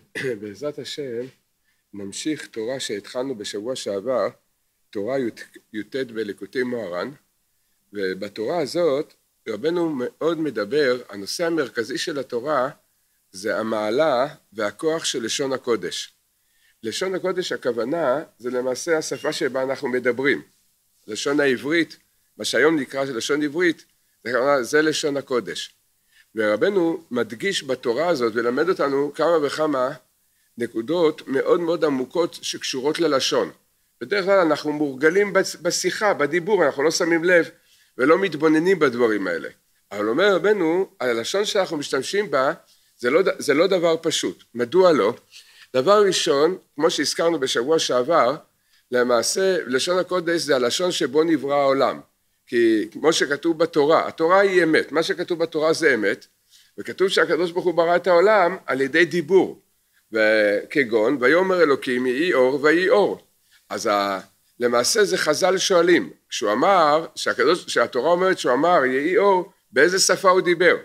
בעזרת השם נמשיך תורה שהתחלנו בשבוע שעבר, תורה י"ט בליקוטי מוהר"ן, ובתורה הזאת רבנו מאוד מדבר, הנושא המרכזי של התורה זה המעלה והכוח של לשון הקודש. לשון הקודש הכוונה זה למעשה השפה שבה אנחנו מדברים. לשון העברית, מה שהיום נקרא לשון עברית, זה, זה לשון הקודש. ורבנו מדגיש בתורה הזאת ולמד אותנו כמה וכמה נקודות מאוד מאוד עמוקות שקשורות ללשון. בדרך כלל אנחנו מורגלים בשיחה, בדיבור, אנחנו לא שמים לב ולא מתבוננים בדברים האלה. אבל אומר רבנו, הלשון שאנחנו משתמשים בה זה לא, זה לא דבר פשוט. מדוע לא? דבר ראשון, כמו שהזכרנו בשבוע שעבר, למעשה לשון הקודש זה הלשון שבו נברא העולם. כי כמו שכתוב בתורה, התורה היא אמת, מה שכתוב בתורה זה אמת, וכתוב שהקדוש ברוך הוא ברא את העולם על ידי דיבור, כגון ויאמר אלוקים יהי אור ויהי אור. אז ה... למעשה זה חז"ל שואלים, כשהוא אמר, שהקדוש, שהתורה אומרת שהוא אמר יהי אור, באיזה שפה הוא דיבר?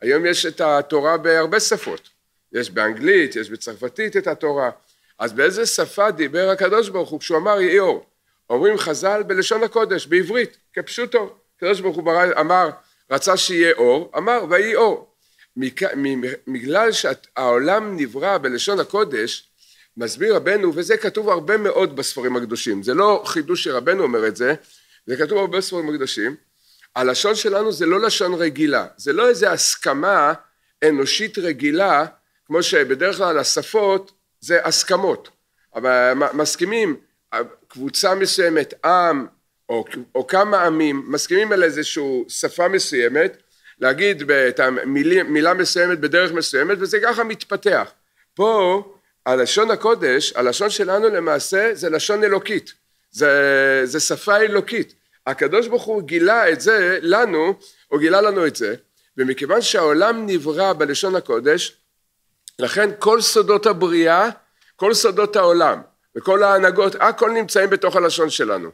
היום יש את התורה בהרבה שפות, יש באנגלית, יש בצרפתית את התורה, אז באיזה שפה דיבר הקדוש ברוך הוא כשהוא אמר יהי אור? אומרים חז"ל בלשון הקודש, בעברית, כפשוטו. הקדוש ברוך הוא אמר, רצה שיהיה אור, אמר, ויהי אור. בגלל שהעולם נברא בלשון הקודש, מסביר רבנו, וזה כתוב הרבה מאוד בספרים הקדושים, זה לא חידוש שרבנו אומר את זה, זה כתוב הרבה בספרים הקדושים, הלשון שלנו זה לא לשון רגילה, זה לא איזה הסכמה אנושית רגילה, כמו שבדרך כלל השפות זה הסכמות, אבל מסכימים, קבוצה מסוימת, עם או, או כמה עמים מסכימים על איזושהי שפה מסוימת, להגיד את המילה מסוימת בדרך מסוימת וזה ככה מתפתח. פה הלשון הקודש, הלשון שלנו למעשה זה לשון אלוקית, זה, זה שפה אלוקית. הקדוש ברוך הוא גילה את זה לנו, הוא גילה לנו את זה, ומכיוון שהעולם נברא בלשון הקודש, לכן כל סודות הבריאה, כל סודות העולם, וכל ההנהגות, הכל נמצאים בתוך הלשון שלנו.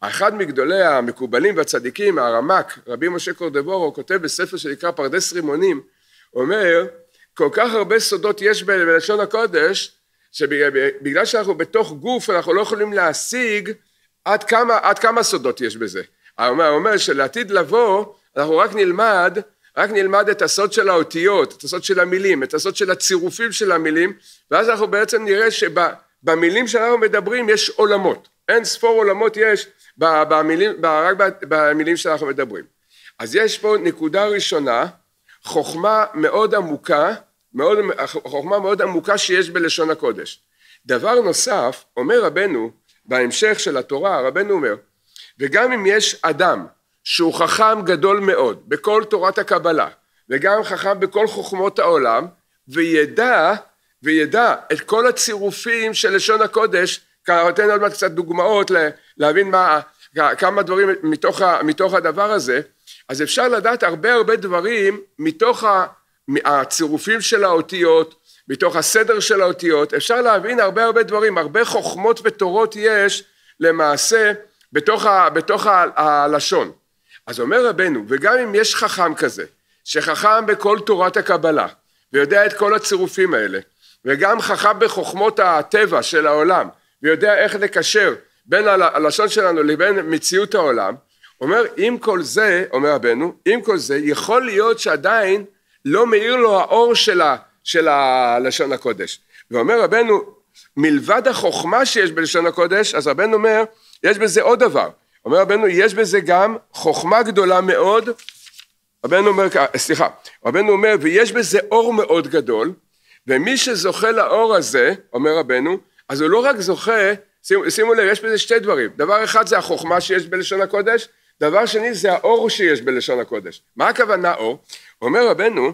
אחד מגדולי המקובלים והצדיקים, הרמ"ק, רבי משה קורדבורו, כותב בספר שנקרא פרדס רימונים, אומר, כל כך הרבה סודות יש בלשון הקודש, שבגלל שאנחנו בתוך גוף אנחנו לא יכולים להשיג עד כמה, עד כמה סודות יש בזה. הוא אומר שלעתיד לבוא אנחנו רק נלמד, רק נלמד את הסוד של האותיות, את הסוד של המילים, את הסוד של הצירופים של המילים, ואז אנחנו בעצם נראה שב... במילים שאנחנו מדברים יש עולמות, אין ספור עולמות יש במילים, רק במילים שאנחנו מדברים. אז יש פה נקודה ראשונה, חוכמה מאוד עמוקה, מאוד, חוכמה מאוד עמוקה שיש בלשון הקודש. דבר נוסף, אומר רבנו, בהמשך של התורה, רבנו אומר, וגם אם יש אדם שהוא חכם גדול מאוד בכל תורת הקבלה, וגם חכם בכל חוכמות העולם, וידע וידע את כל הצירופים של לשון הקודש, נותן עוד מעט קצת דוגמאות להבין מה, כמה דברים מתוך, מתוך הדבר הזה, אז אפשר לדעת הרבה הרבה דברים מתוך הצירופים של האותיות, מתוך הסדר של האותיות, אפשר להבין הרבה הרבה דברים, הרבה חוכמות ותורות יש למעשה בתוך, ה, בתוך ה, ה, הלשון. אז אומר רבנו, וגם אם יש חכם כזה, שחכם בכל תורת הקבלה, ויודע את כל הצירופים האלה, וגם חכם בחוכמות הטבע של העולם ויודע איך לקשר בין הלשון שלנו לבין מציאות העולם אומר עם כל זה אומר רבנו עם כל זה יכול להיות שעדיין לא מאיר לו האור של, ה, של הלשון הקודש ואומר רבנו מלבד החוכמה שיש בלשון הקודש אז רבנו אומר יש בזה עוד דבר אומר רבנו יש בזה גם חוכמה גדולה מאוד רבנו אומר סליחה רבנו אומר ויש בזה אור מאוד גדול ומי שזוכה לאור הזה, אומר רבנו, אז הוא לא רק זוכה, שימו, שימו לב, יש בזה שתי דברים. דבר אחד זה החוכמה שיש בלשון הקודש, דבר שני זה האור שיש בלשון הקודש. מה הכוונה אור? אומר רבנו,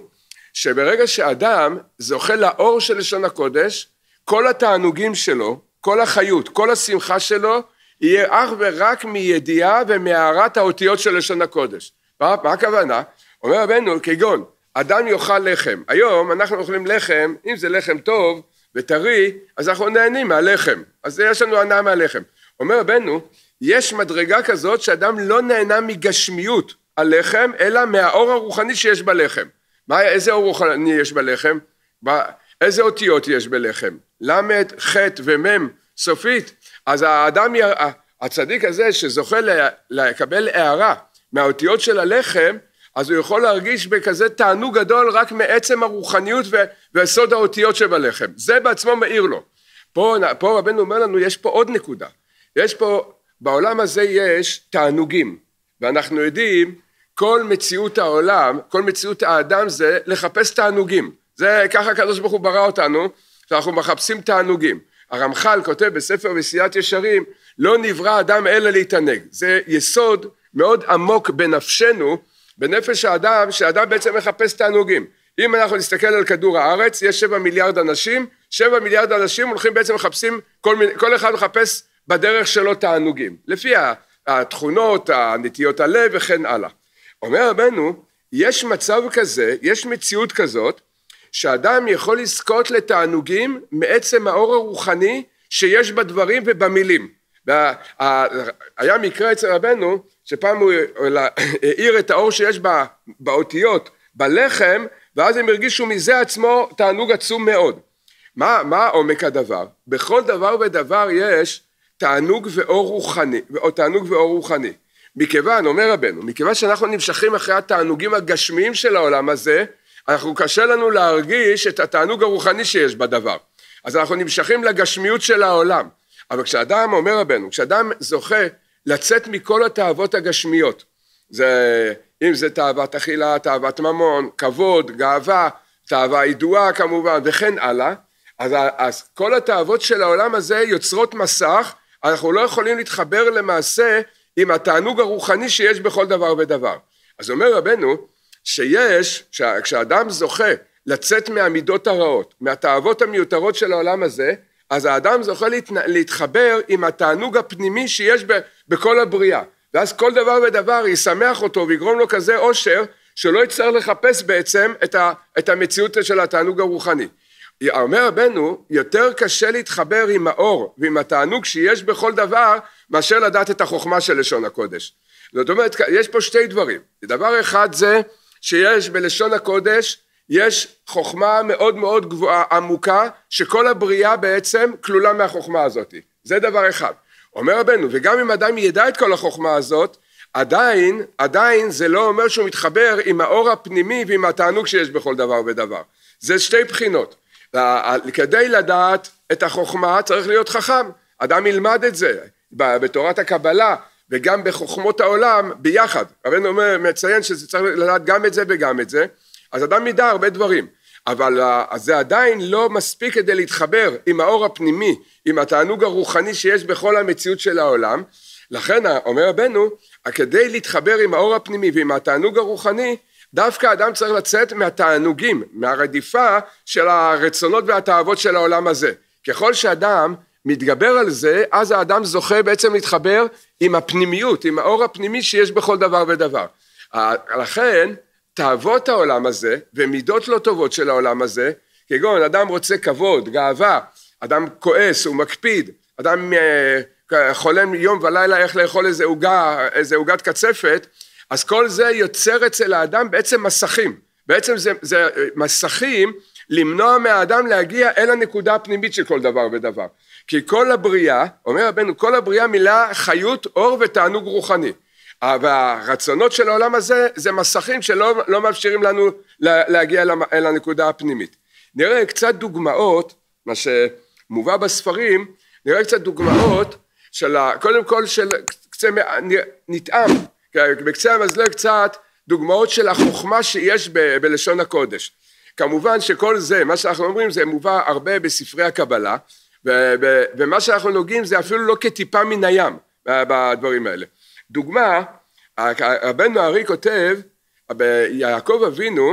שברגע שאדם זוכה לאור של לשון הקודש, כל התענוגים שלו, כל החיות, כל השמחה שלו, יהיה אך ורק מידיעה ומהארת האותיות של לשון הקודש. מה, מה הכוונה? אומר רבנו, כגון, אדם יאכל לחם. היום אנחנו אוכלים לחם, אם זה לחם טוב וטרי, אז אנחנו נהנים מהלחם. אז יש לנו הנאה מהלחם. אומר רבנו, יש מדרגה כזאת שאדם לא נהנה מגשמיות הלחם, אלא מהאור הרוחני שיש בלחם. מה, איזה אור רוחני יש בלחם? איזה אותיות יש בלחם? ל', ח' ומ' סופית. אז האדם, הצדיק הזה שזוכה לקבל הערה מהאותיות של הלחם, אז הוא יכול להרגיש בכזה תענוג גדול רק מעצם הרוחניות ו- וסוד האותיות שבלחם. זה בעצמו מאיר לו. פה, פה רבנו אומר לנו, יש פה עוד נקודה. יש פה, בעולם הזה יש תענוגים, ואנחנו יודעים, כל מציאות העולם, כל מציאות האדם זה לחפש תענוגים. זה ככה הקדוש ברוך הוא ברא אותנו, שאנחנו מחפשים תענוגים. הרמח"ל כותב בספר מסיעת ישרים, לא נברא אדם אלא להתענג. זה יסוד מאוד עמוק בנפשנו, בנפש האדם, שאדם בעצם מחפש תענוגים. אם אנחנו נסתכל על כדור הארץ, יש שבע מיליארד אנשים, שבע מיליארד אנשים הולכים בעצם מחפשים, כל, מיני, כל אחד מחפש בדרך שלו תענוגים, לפי התכונות, הנטיות הלב וכן הלאה. אומר רבנו, יש מצב כזה, יש מציאות כזאת, שאדם יכול לזכות לתענוגים מעצם האור הרוחני שיש בדברים ובמילים. וה, היה מקרה אצל רבנו שפעם הוא האיר אה, את האור שיש בא, באותיות, בלחם, ואז הם הרגישו מזה עצמו תענוג עצום מאוד. מה, מה עומק הדבר? בכל דבר ודבר יש תענוג ואור רוחני, או תענוג ואור רוחני. מכיוון, אומר רבנו, מכיוון שאנחנו נמשכים אחרי התענוגים הגשמיים של העולם הזה, אנחנו קשה לנו להרגיש את התענוג הרוחני שיש בדבר. אז אנחנו נמשכים לגשמיות של העולם. אבל כשאדם, אומר רבנו, כשאדם זוכה לצאת מכל התאוות הגשמיות. זה, אם זה תאוות אכילה, תאוות ממון, כבוד, גאווה, תאווה ידועה כמובן וכן הלאה, אז, אז כל התאוות של העולם הזה יוצרות מסך, אנחנו לא יכולים להתחבר למעשה עם התענוג הרוחני שיש בכל דבר ודבר. אז אומר רבנו שיש, כשאדם זוכה לצאת מהמידות הרעות, מהתאוות המיותרות של העולם הזה, אז האדם זוכה להתנה, להתחבר עם התענוג הפנימי שיש ב, בכל הבריאה ואז כל דבר ודבר ישמח אותו ויגרום לו כזה אושר שלא יצטרך לחפש בעצם את, ה, את המציאות של התענוג הרוחני. אומר רבנו יותר קשה להתחבר עם האור ועם התענוג שיש בכל דבר מאשר לדעת את החוכמה של לשון הקודש. זאת אומרת יש פה שתי דברים דבר אחד זה שיש בלשון הקודש יש חוכמה מאוד מאוד גבוהה, עמוקה, שכל הבריאה בעצם כלולה מהחוכמה הזאת. זה דבר אחד. אומר רבנו, וגם אם אדם ידע את כל החוכמה הזאת, עדיין, עדיין זה לא אומר שהוא מתחבר עם האור הפנימי ועם התענוג שיש בכל דבר ודבר. זה שתי בחינות. כדי לדעת את החוכמה צריך להיות חכם. אדם ילמד את זה בתורת הקבלה וגם בחוכמות העולם ביחד. רבנו מציין שזה צריך לדעת גם את זה וגם את זה. אז אדם ידע הרבה דברים, אבל אה, זה עדיין לא מספיק כדי להתחבר עם האור הפנימי, עם התענוג הרוחני שיש בכל המציאות של העולם. לכן אה, אומר רבנו, כדי להתחבר עם האור הפנימי ועם התענוג הרוחני, דווקא אדם צריך לצאת מהתענוגים, מהרדיפה של הרצונות והתאוות של העולם הזה. ככל שאדם מתגבר על זה, אז האדם זוכה בעצם להתחבר עם הפנימיות, עם האור הפנימי שיש בכל דבר ודבר. אה, לכן תאוות העולם הזה ומידות לא טובות של העולם הזה, כגון אדם רוצה כבוד, גאווה, אדם כועס, הוא מקפיד, אדם אה, חולם יום ולילה איך לאכול איזה עוגה, איזה עוגת קצפת, אז כל זה יוצר אצל האדם בעצם מסכים, בעצם זה, זה אה, מסכים למנוע מהאדם להגיע אל הנקודה הפנימית של כל דבר ודבר. כי כל הבריאה, אומר רבנו, כל הבריאה מילה חיות, אור ותענוג רוחני. והרצונות של העולם הזה זה מסכים שלא לא מאפשרים לנו להגיע אל הנקודה הפנימית. נראה קצת דוגמאות, מה שמובא בספרים, נראה קצת דוגמאות של, ה, קודם כל של קצה, נטעם, בקצה המזלג קצת דוגמאות של החוכמה שיש ב, בלשון הקודש. כמובן שכל זה, מה שאנחנו אומרים זה מובא הרבה בספרי הקבלה, ומה שאנחנו נוגעים זה אפילו לא כטיפה מן הים בדברים האלה. דוגמה, הבן הארי כותב, יעקב אבינו,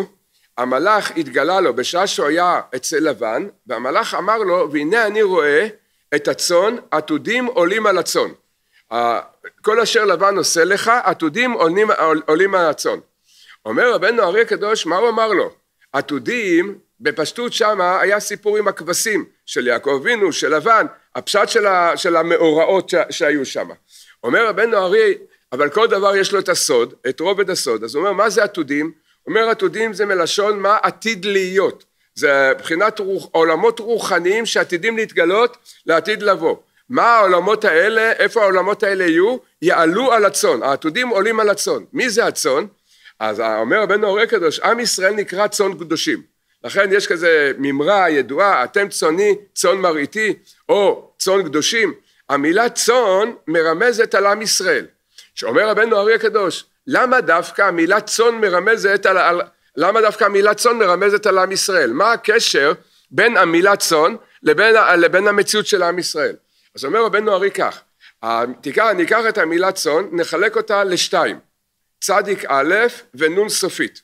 המלאך התגלה לו בשעה שהוא היה אצל לבן, והמלאך אמר לו, והנה אני רואה את הצאן, עתודים עולים על הצאן. כל אשר לבן עושה לך, עתודים עולים, עולים על הצאן. אומר הבן הארי הקדוש, מה הוא אמר לו? עתודים, בפשטות שמה היה סיפור עם הכבשים של יעקב אבינו, של לבן, הפשט של, ה, של המאורעות שהיו שמה. אומר רבנו ארי, אבל כל דבר יש לו את הסוד, את רובד הסוד. אז הוא אומר, מה זה עתודים? אומר עתודים זה מלשון מה עתיד להיות. זה מבחינת רוח, עולמות רוחניים שעתידים להתגלות לעתיד לבוא. מה העולמות האלה, איפה העולמות האלה יהיו? יעלו על הצאן, העתודים עולים על הצאן. מי זה הצאן? אז אומר רבנו אורי קדוש, עם ישראל נקרא צאן קדושים. לכן יש כזה מימרה ידועה, אתם צאני, צאן מרעיתי, או צאן קדושים. המילה צאן מרמזת על עם ישראל. שאומר רבנו אריה הקדוש, למה דווקא המילה צאן מרמזת על, על... למה דווקא המילה צאן מרמזת על עם ישראל? מה הקשר בין המילה צאן לבין, לבין המציאות של עם ישראל? אז אומר רבנו ארי כך, תיקח, אני אקח את המילה צאן, נחלק אותה לשתיים, צדיק א' ונון סופית.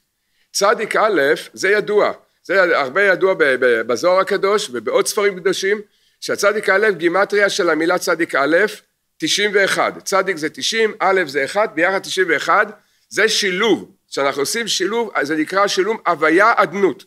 צדיק א', זה ידוע, זה הרבה ידוע בזוהר הקדוש ובעוד ספרים קדושים, שהצדיק א' גימטריה של המילה צדיק א', 91. צדיק זה 90, א' זה 1, ביחד 91, זה שילוב. כשאנחנו עושים שילוב, זה נקרא שילוב הוויה אדנות.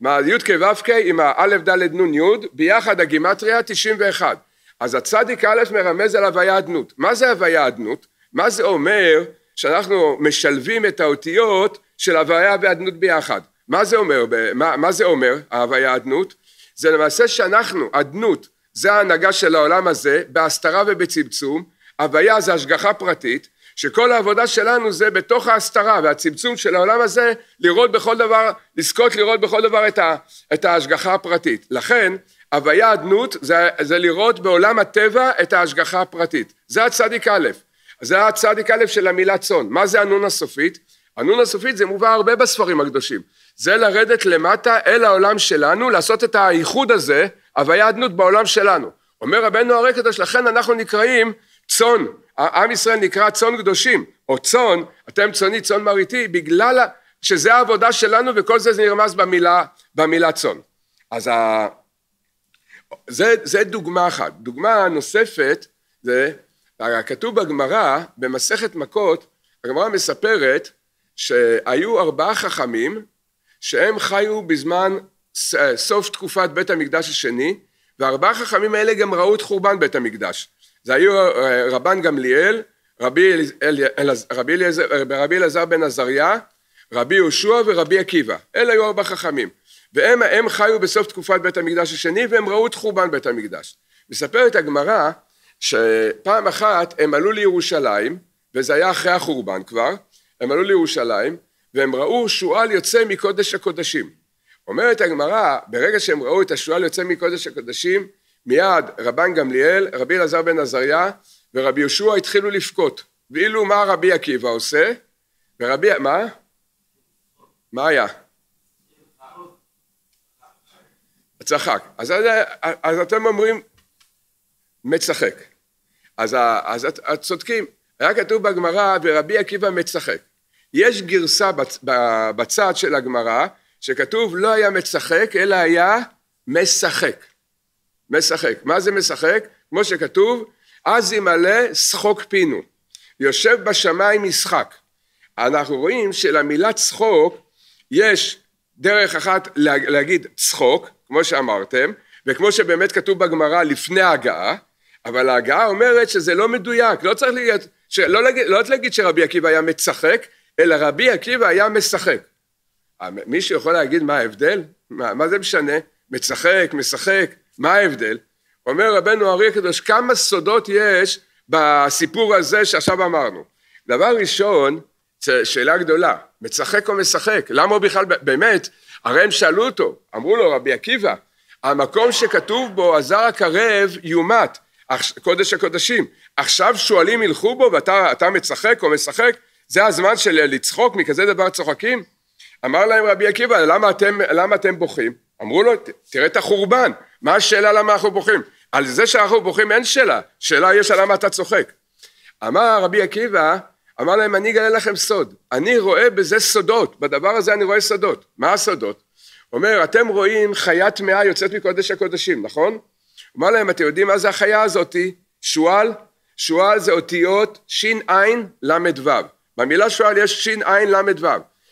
מהי"ד כו"ק עם האל"ף דל"ת נ"י, ביחד הגימטריה 91. אז הצדיק א' מרמז על הוויה אדנות. מה זה הוויה אדנות? מה זה אומר שאנחנו משלבים את האותיות של הוויה ואדנות ביחד? מה זה אומר? מה, מה זה אומר ההוויה אדנות? זה למעשה שאנחנו, אדנות, זה ההנהגה של העולם הזה בהסתרה ובצמצום, הוויה זה השגחה פרטית, שכל העבודה שלנו זה בתוך ההסתרה והצמצום של העולם הזה לראות בכל דבר, לזכות לראות בכל דבר את, ה, את ההשגחה הפרטית. לכן הוויה אדנות זה, זה לראות בעולם הטבע את ההשגחה הפרטית. זה הצדיק א', זה הצדיק א' של המילה צאן. מה זה הנון הסופית? הנון הסופית זה מובא הרבה בספרים הקדושים. זה לרדת למטה אל העולם שלנו, לעשות את האיחוד הזה אבל היה אדנות בעולם שלנו. אומר רבנו הרי קדוש, לכן אנחנו נקראים צאן, עם ישראל נקרא צאן קדושים, או צאן, אתם צאני צאן מרעיתי, בגלל שזה העבודה שלנו וכל זה זה נרמז במילה, במילה צאן. אז ה... זה, זה דוגמה אחת. דוגמה נוספת זה, כתוב בגמרא, במסכת מכות, הגמרא מספרת שהיו ארבעה חכמים שהם חיו בזמן אה, סוף תקופת בית המקדש השני, וארבעה חכמים האלה גם ראו את חורבן בית המקדש. זה היו אה, רבן גמליאל, רבי, אל, אל, רבי, אליעזר, אה, רבי אלעזר בן עזריה, רבי יהושע ורבי עקיבא. אלה היו ארבעה חכמים. והם הם חיו בסוף תקופת בית המקדש השני והם ראו את חורבן בית המקדש. מספרת הגמרא שפעם אחת הם עלו לירושלים, וזה היה אחרי החורבן כבר, הם עלו לירושלים והם ראו שועל יוצא מקודש הקודשים. אומרת הגמרא, ברגע שהם ראו את השועל יוצא מקודש הקודשים, מיד רבן גמליאל, רבי אלעזר בן עזריה ורבי יהושע התחילו לבכות. ואילו מה רבי עקיבא עושה? ורבי... מה? מה היה? צחק. אז, אז, אז אתם אומרים, מצחק. אז, אז את, את צודקים. היה כתוב בגמרא, ורבי עקיבא מצחק. יש גרסה בצ, בצד של הגמרא, שכתוב לא היה מצחק, אלא היה משחק. משחק. מה זה משחק? כמו שכתוב, אז ימלא שחוק פינו. יושב בשמיים משחק. אנחנו רואים שלמילה צחוק יש דרך אחת להגיד צחוק, כמו שאמרתם, וכמו שבאמת כתוב בגמרא לפני ההגעה, אבל ההגעה אומרת שזה לא מדויק, לא צריך להגיד, לא, להגיד, לא להגיד שרבי עקיבא היה מצחק, אלא רבי עקיבא היה משחק. מישהו יכול להגיד מה ההבדל? מה, מה זה משנה? מצחק, משחק, מה ההבדל? אומר רבנו אריה הקדוש, כמה סודות יש בסיפור הזה שעכשיו אמרנו. דבר ראשון, שאלה גדולה, מצחק או משחק? למה הוא בכלל, באמת, הרי הם שאלו אותו, אמרו לו רבי עקיבא, המקום שכתוב בו הזר הקרב יומת, קודש הקודשים, עכשיו שועלים ילכו בו ואתה מצחק או משחק? זה הזמן של לצחוק מכזה דבר צוחקים? אמר להם רבי עקיבא, למה אתם, למה אתם בוכים? אמרו לו, תראה את החורבן, מה השאלה למה אנחנו בוכים? על זה שאנחנו בוכים אין שאלה, שאלה יש על למה אתה צוחק. אמר רבי עקיבא, אמר להם, אני אגלה לכם סוד, אני רואה בזה סודות, בדבר הזה אני רואה סודות. מה הסודות? אומר, אתם רואים חיה טמאה יוצאת מקודש הקודשים, נכון? אמר להם, אתם יודעים מה זה החיה הזאתי? שועל? שועל זה אותיות שע"ע ל"ו. במילה שועל יש שע"ע ל"ו.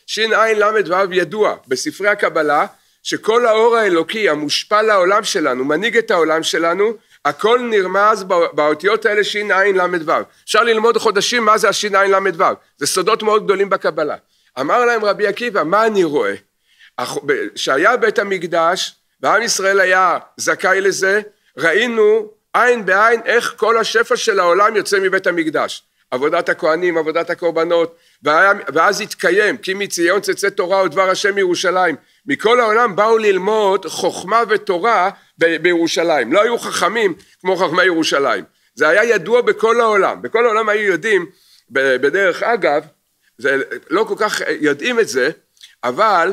שע"ל ידוע בספרי הקבלה שכל האור האלוקי המושפע לעולם שלנו, מנהיג את העולם שלנו, הכל נרמז באותיות האלה שע"ל. אפשר ללמוד חודשים מה זה השע"ל, זה סודות מאוד גדולים בקבלה. אמר להם רבי עקיבא, מה אני רואה? שהיה בית המקדש, ועם ישראל היה זכאי לזה, ראינו עין בעין איך כל השפע של העולם יוצא מבית המקדש. עבודת הכהנים, עבודת הקורבנות, והיה, ואז התקיים כי מציון תצא תורה ודבר השם מירושלים מכל העולם באו ללמוד חוכמה ותורה בירושלים לא היו חכמים כמו חכמי ירושלים זה היה ידוע בכל העולם בכל העולם היו יודעים בדרך אגב זה לא כל כך יודעים את זה אבל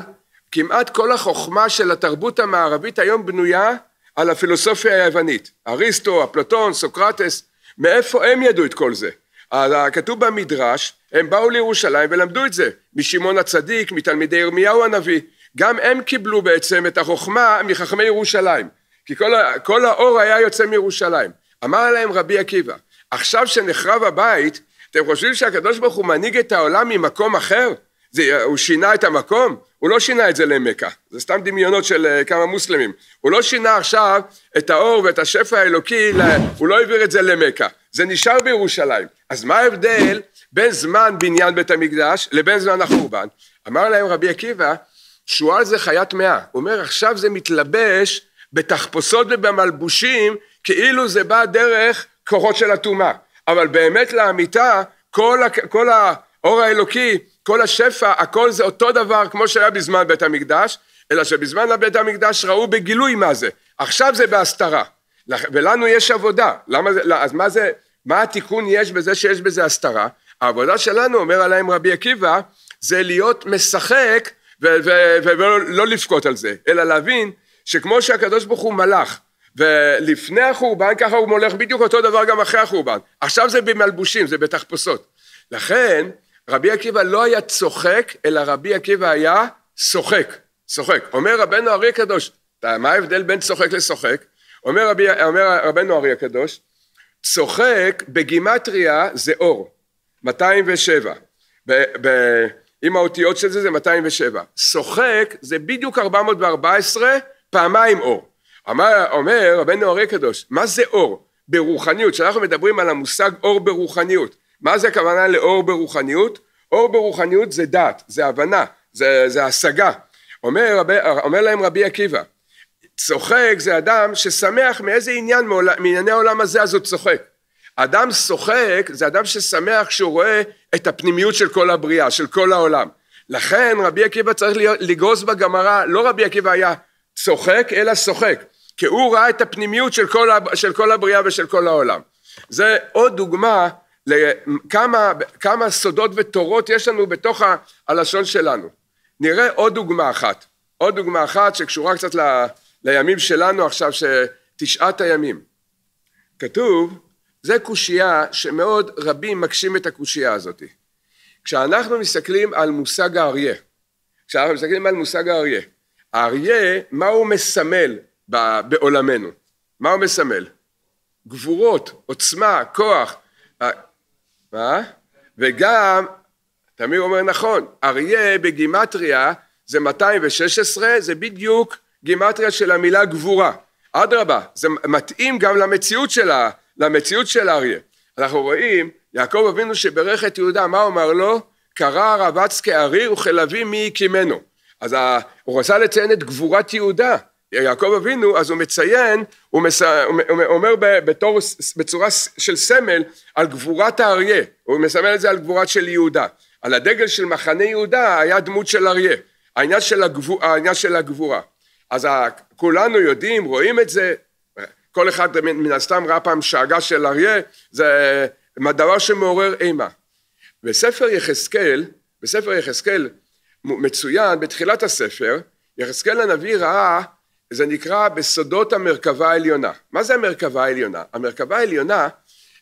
כמעט כל החוכמה של התרבות המערבית היום בנויה על הפילוסופיה היוונית אריסטו, אפלטון, סוקרטס מאיפה הם ידעו את כל זה? כתוב במדרש הם באו לירושלים ולמדו את זה משמעון הצדיק, מתלמידי ירמיהו הנביא, גם הם קיבלו בעצם את החוכמה מחכמי ירושלים, כי כל, כל האור היה יוצא מירושלים. אמר להם רבי עקיבא, עכשיו שנחרב הבית, אתם חושבים שהקדוש ברוך הוא מנהיג את העולם ממקום אחר? זה, הוא שינה את המקום? הוא לא שינה את זה למכה, זה סתם דמיונות של אה, כמה מוסלמים. הוא לא שינה עכשיו את האור ואת השפע האלוקי, הוא לא העביר את זה למכה, זה נשאר בירושלים. אז מה ההבדל בין זמן בניין בית המקדש לבין זמן החורבן. אמר להם רבי עקיבא, שועל זה חיית מאה. הוא אומר, עכשיו זה מתלבש בתחפושות ובמלבושים, כאילו זה בא דרך כוחות של הטומאה. אבל באמת לאמיתה, כל, כל האור האלוקי, כל השפע, הכל זה אותו דבר כמו שהיה בזמן בית המקדש, אלא שבזמן בית המקדש ראו בגילוי מה זה. עכשיו זה בהסתרה. ולנו יש עבודה. למה זה, אז מה זה, מה התיקון יש בזה שיש בזה הסתרה? העבודה שלנו, אומר עליהם רבי עקיבא, זה להיות משחק ולא לא לבכות על זה, אלא להבין שכמו שהקדוש ברוך הוא מלאך ולפני החורבן ככה הוא מולך בדיוק אותו דבר גם אחרי החורבן. עכשיו זה במלבושים, זה בתחפושות. לכן רבי עקיבא לא היה צוחק, אלא רבי עקיבא היה שוחק, שוחק. אומר רבנו ארי הקדוש, מה ההבדל בין צוחק לשוחק? אומר, רבי, אומר רבנו ארי הקדוש, צוחק בגימטריה זה אור, 207, ב, ב, עם האותיות של זה זה 207, שוחק זה בדיוק 414 פעמיים אור. אמר, אומר רבנו הרי קדוש, מה זה אור? ברוחניות, כשאנחנו מדברים על המושג אור ברוחניות, מה זה הכוונה לאור ברוחניות? אור ברוחניות זה דעת, זה הבנה, זה, זה השגה. אומר, רב, אומר להם רבי עקיבא, צוחק זה אדם ששמח מאיזה עניין מעולה, מענייני העולם הזה אז הוא צוחק. אדם שוחק זה אדם ששמח כשהוא רואה את הפנימיות של כל הבריאה, של כל העולם. לכן רבי עקיבא צריך לגרוס בגמרא, לא רבי עקיבא היה צוחק, אלא שוחק, כי הוא ראה את הפנימיות של כל, של כל הבריאה ושל כל העולם. זה עוד דוגמה לכמה כמה סודות ותורות יש לנו בתוך הלשון שלנו. נראה עוד דוגמה אחת, עוד דוגמה אחת שקשורה קצת ל, לימים שלנו עכשיו, שתשעת הימים. כתוב זה קושייה שמאוד רבים מקשים את הקושייה הזאת. כשאנחנו מסתכלים על מושג האריה, כשאנחנו מסתכלים על מושג האריה, האריה, מה הוא מסמל בעולמנו? מה הוא מסמל? גבורות, עוצמה, כוח. מה? וגם, תמיר אומר נכון, אריה בגימטריה זה 216, זה בדיוק גימטריה של המילה גבורה. אדרבה, זה מתאים גם למציאות של למציאות של אריה. אנחנו רואים, יעקב אבינו שברך את יהודה, מה אומר לו? קרא רבץ כארי וכלביא מי הקימנו. אז הוא רצה לציין את גבורת יהודה. יעקב אבינו, אז הוא מציין, הוא, מס, הוא אומר בתור, בצורה של סמל על גבורת האריה, הוא מסמל את זה על גבורת של יהודה. על הדגל של מחנה יהודה היה דמות של אריה, העניין של, הגבור, העניין של הגבורה. אז כולנו יודעים, רואים את זה, כל אחד מן הסתם ראה פעם שאגה של אריה, זה דבר שמעורר אימה. בספר יחזקאל, בספר יחזקאל מצוין, בתחילת הספר, יחזקאל הנביא ראה, זה נקרא בסודות המרכבה העליונה. מה זה המרכבה העליונה? המרכבה העליונה,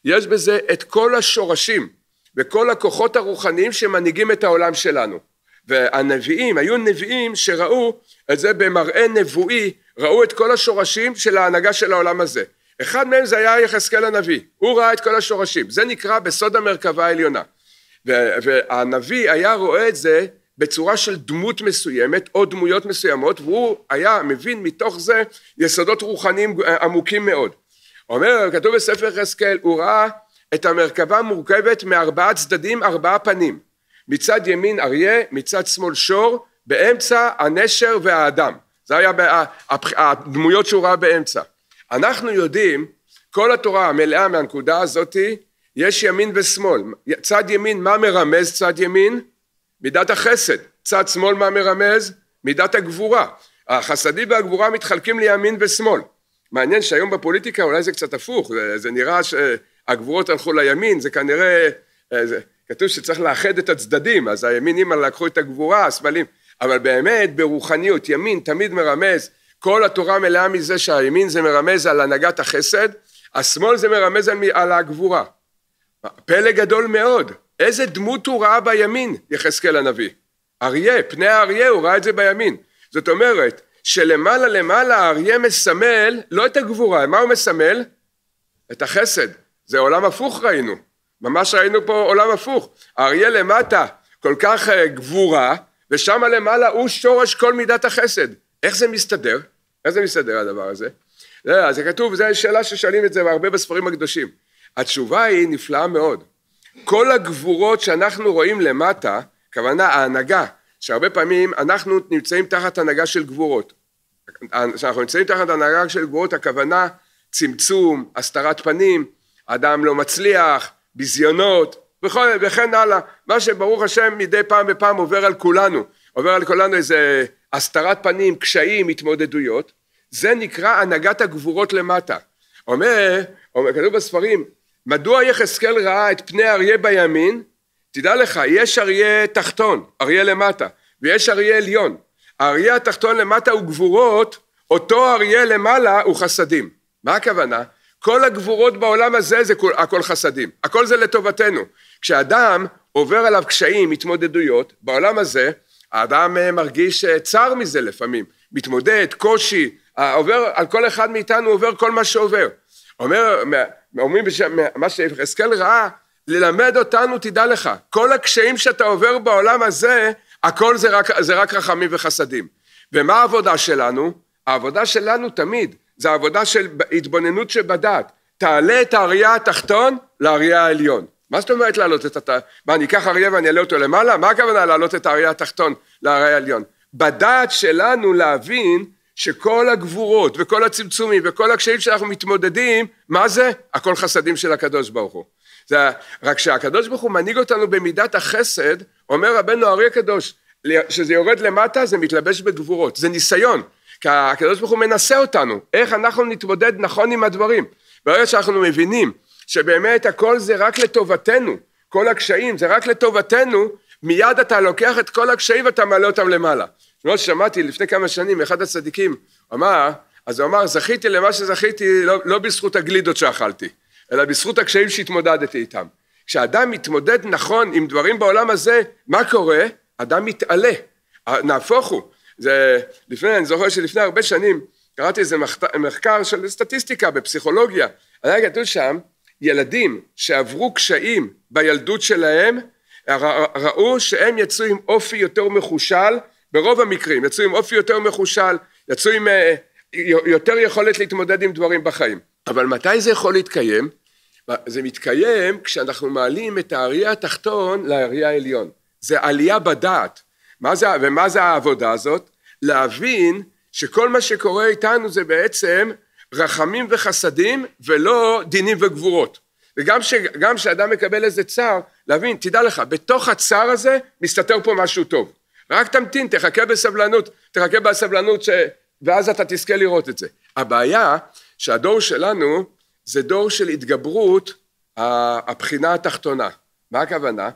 יש בזה את כל השורשים וכל הכוחות הרוחניים שמנהיגים את העולם שלנו. והנביאים, היו נביאים שראו את זה במראה נבואי ראו את כל השורשים של ההנהגה של העולם הזה. אחד מהם זה היה יחזקאל הנביא, הוא ראה את כל השורשים, זה נקרא בסוד המרכבה העליונה. והנביא היה רואה את זה בצורה של דמות מסוימת או דמויות מסוימות והוא היה מבין מתוך זה יסודות רוחניים אה, עמוקים מאוד. אומר, כתוב בספר יחזקאל, הוא ראה את המרכבה מורכבת מארבעה צדדים, ארבעה פנים. מצד ימין אריה, מצד שמאל שור, באמצע הנשר והאדם. זה היה הדמויות שהוא ראה באמצע. אנחנו יודעים, כל התורה המלאה מהנקודה הזאתי, יש ימין ושמאל. צד ימין, מה מרמז צד ימין? מידת החסד. צד שמאל, מה מרמז? מידת הגבורה. החסדים והגבורה מתחלקים לימין ושמאל. מעניין שהיום בפוליטיקה אולי זה קצת הפוך, זה, זה נראה שהגבורות הלכו לימין, זה כנראה, אה, זה, כתוב שצריך לאחד את הצדדים, אז הימינים לקחו את הגבורה, השמאלים, אבל באמת ברוחניות ימין תמיד מרמז כל התורה מלאה מזה שהימין זה מרמז על הנהגת החסד השמאל זה מרמז על, על הגבורה פלא גדול מאוד איזה דמות הוא ראה בימין יחזקאל הנביא אריה פני האריה הוא ראה את זה בימין זאת אומרת שלמעלה למעלה האריה מסמל לא את הגבורה מה הוא מסמל? את החסד זה עולם הפוך ראינו ממש ראינו פה עולם הפוך האריה למטה כל כך אה, גבורה ושם למעלה הוא שורש כל מידת החסד. איך זה מסתדר? איך זה מסתדר הדבר הזה? לא, לא, זה כתוב, זו שאלה ששואלים את זה הרבה בספרים הקדושים. התשובה היא נפלאה מאוד. כל הגבורות שאנחנו רואים למטה, כוונה ההנהגה, שהרבה פעמים אנחנו נמצאים תחת הנהגה של גבורות. כשאנחנו נמצאים תחת הנהגה של גבורות, הכוונה צמצום, הסתרת פנים, אדם לא מצליח, ביזיונות, וכל, וכן הלאה, מה שברוך השם מדי פעם בפעם עובר על כולנו, עובר על כולנו איזה הסתרת פנים, קשיים, התמודדויות, זה נקרא הנהגת הגבורות למטה. אומר, אומר כתוב בספרים, מדוע יחזקאל ראה את פני אריה בימין? תדע לך, יש אריה תחתון, אריה למטה, ויש אריה עליון. האריה התחתון למטה הוא גבורות, אותו אריה למעלה הוא חסדים. מה הכוונה? כל הגבורות בעולם הזה זה הכל חסדים, הכל זה לטובתנו. כשאדם עובר עליו קשיים, התמודדויות, בעולם הזה האדם אה, מרגיש אה, צר מזה לפעמים, מתמודד, קושי, אה, עובר, על כל אחד מאיתנו עובר כל מה שעובר. אומר, אומרים מה שיחזקאל ראה, ללמד אותנו, תדע לך, כל הקשיים שאתה עובר בעולם הזה, הכל זה רק, זה רק רחמים וחסדים. ומה העבודה שלנו? העבודה שלנו תמיד, זה העבודה של התבוננות שבדעת. תעלה את האריה התחתון לאריה העליון. מה זאת אומרת להעלות את התא? מה, אני אקח אריה ואני אעלה אותו למעלה? מה הכוונה להעלות את האריה התחתון לאריה העליון? בדעת שלנו להבין שכל הגבורות וכל הצמצומים וכל הקשיים שאנחנו מתמודדים, מה זה? הכל חסדים של הקדוש ברוך הוא. זה, רק שהקדוש ברוך הוא מנהיג אותנו במידת החסד, אומר רבנו אריה קדוש, שזה יורד למטה זה מתלבש בגבורות, זה ניסיון, כי הקדוש ברוך הוא מנסה אותנו, איך אנחנו נתמודד נכון עם הדברים. ברגע שאנחנו מבינים שבאמת הכל זה רק לטובתנו, כל הקשיים זה רק לטובתנו, מיד אתה לוקח את כל הקשיים ואתה מעלה אותם למעלה. לא שמעתי לפני כמה שנים אחד הצדיקים אמר, אז הוא אמר, זכיתי למה שזכיתי לא, לא בזכות הגלידות שאכלתי, אלא בזכות הקשיים שהתמודדתי איתם. כשאדם מתמודד נכון עם דברים בעולם הזה, מה קורה? אדם מתעלה. אה, נהפוך הוא. זה לפני, אני זוכר שלפני הרבה שנים קראתי איזה מחקר של סטטיסטיקה בפסיכולוגיה. היה כתוב שם ילדים שעברו קשיים בילדות שלהם ראו שהם יצאו עם אופי יותר מחושל ברוב המקרים יצאו עם אופי יותר מחושל יצאו עם אה, יותר יכולת להתמודד עם דברים בחיים אבל מתי זה יכול להתקיים? זה מתקיים כשאנחנו מעלים את הארי התחתון לארי העליון זה עלייה בדעת מה זה, ומה זה העבודה הזאת? להבין שכל מה שקורה איתנו זה בעצם רחמים וחסדים ולא דינים וגבורות. וגם ש, כשאדם מקבל איזה צער, להבין, תדע לך, בתוך הצער הזה מסתתר פה משהו טוב. רק תמתין, תחכה בסבלנות, תחכה בסבלנות, ש... ואז אתה תזכה לראות את זה. הבעיה שהדור שלנו זה דור של התגברות הבחינה התחתונה. מה הכוונה?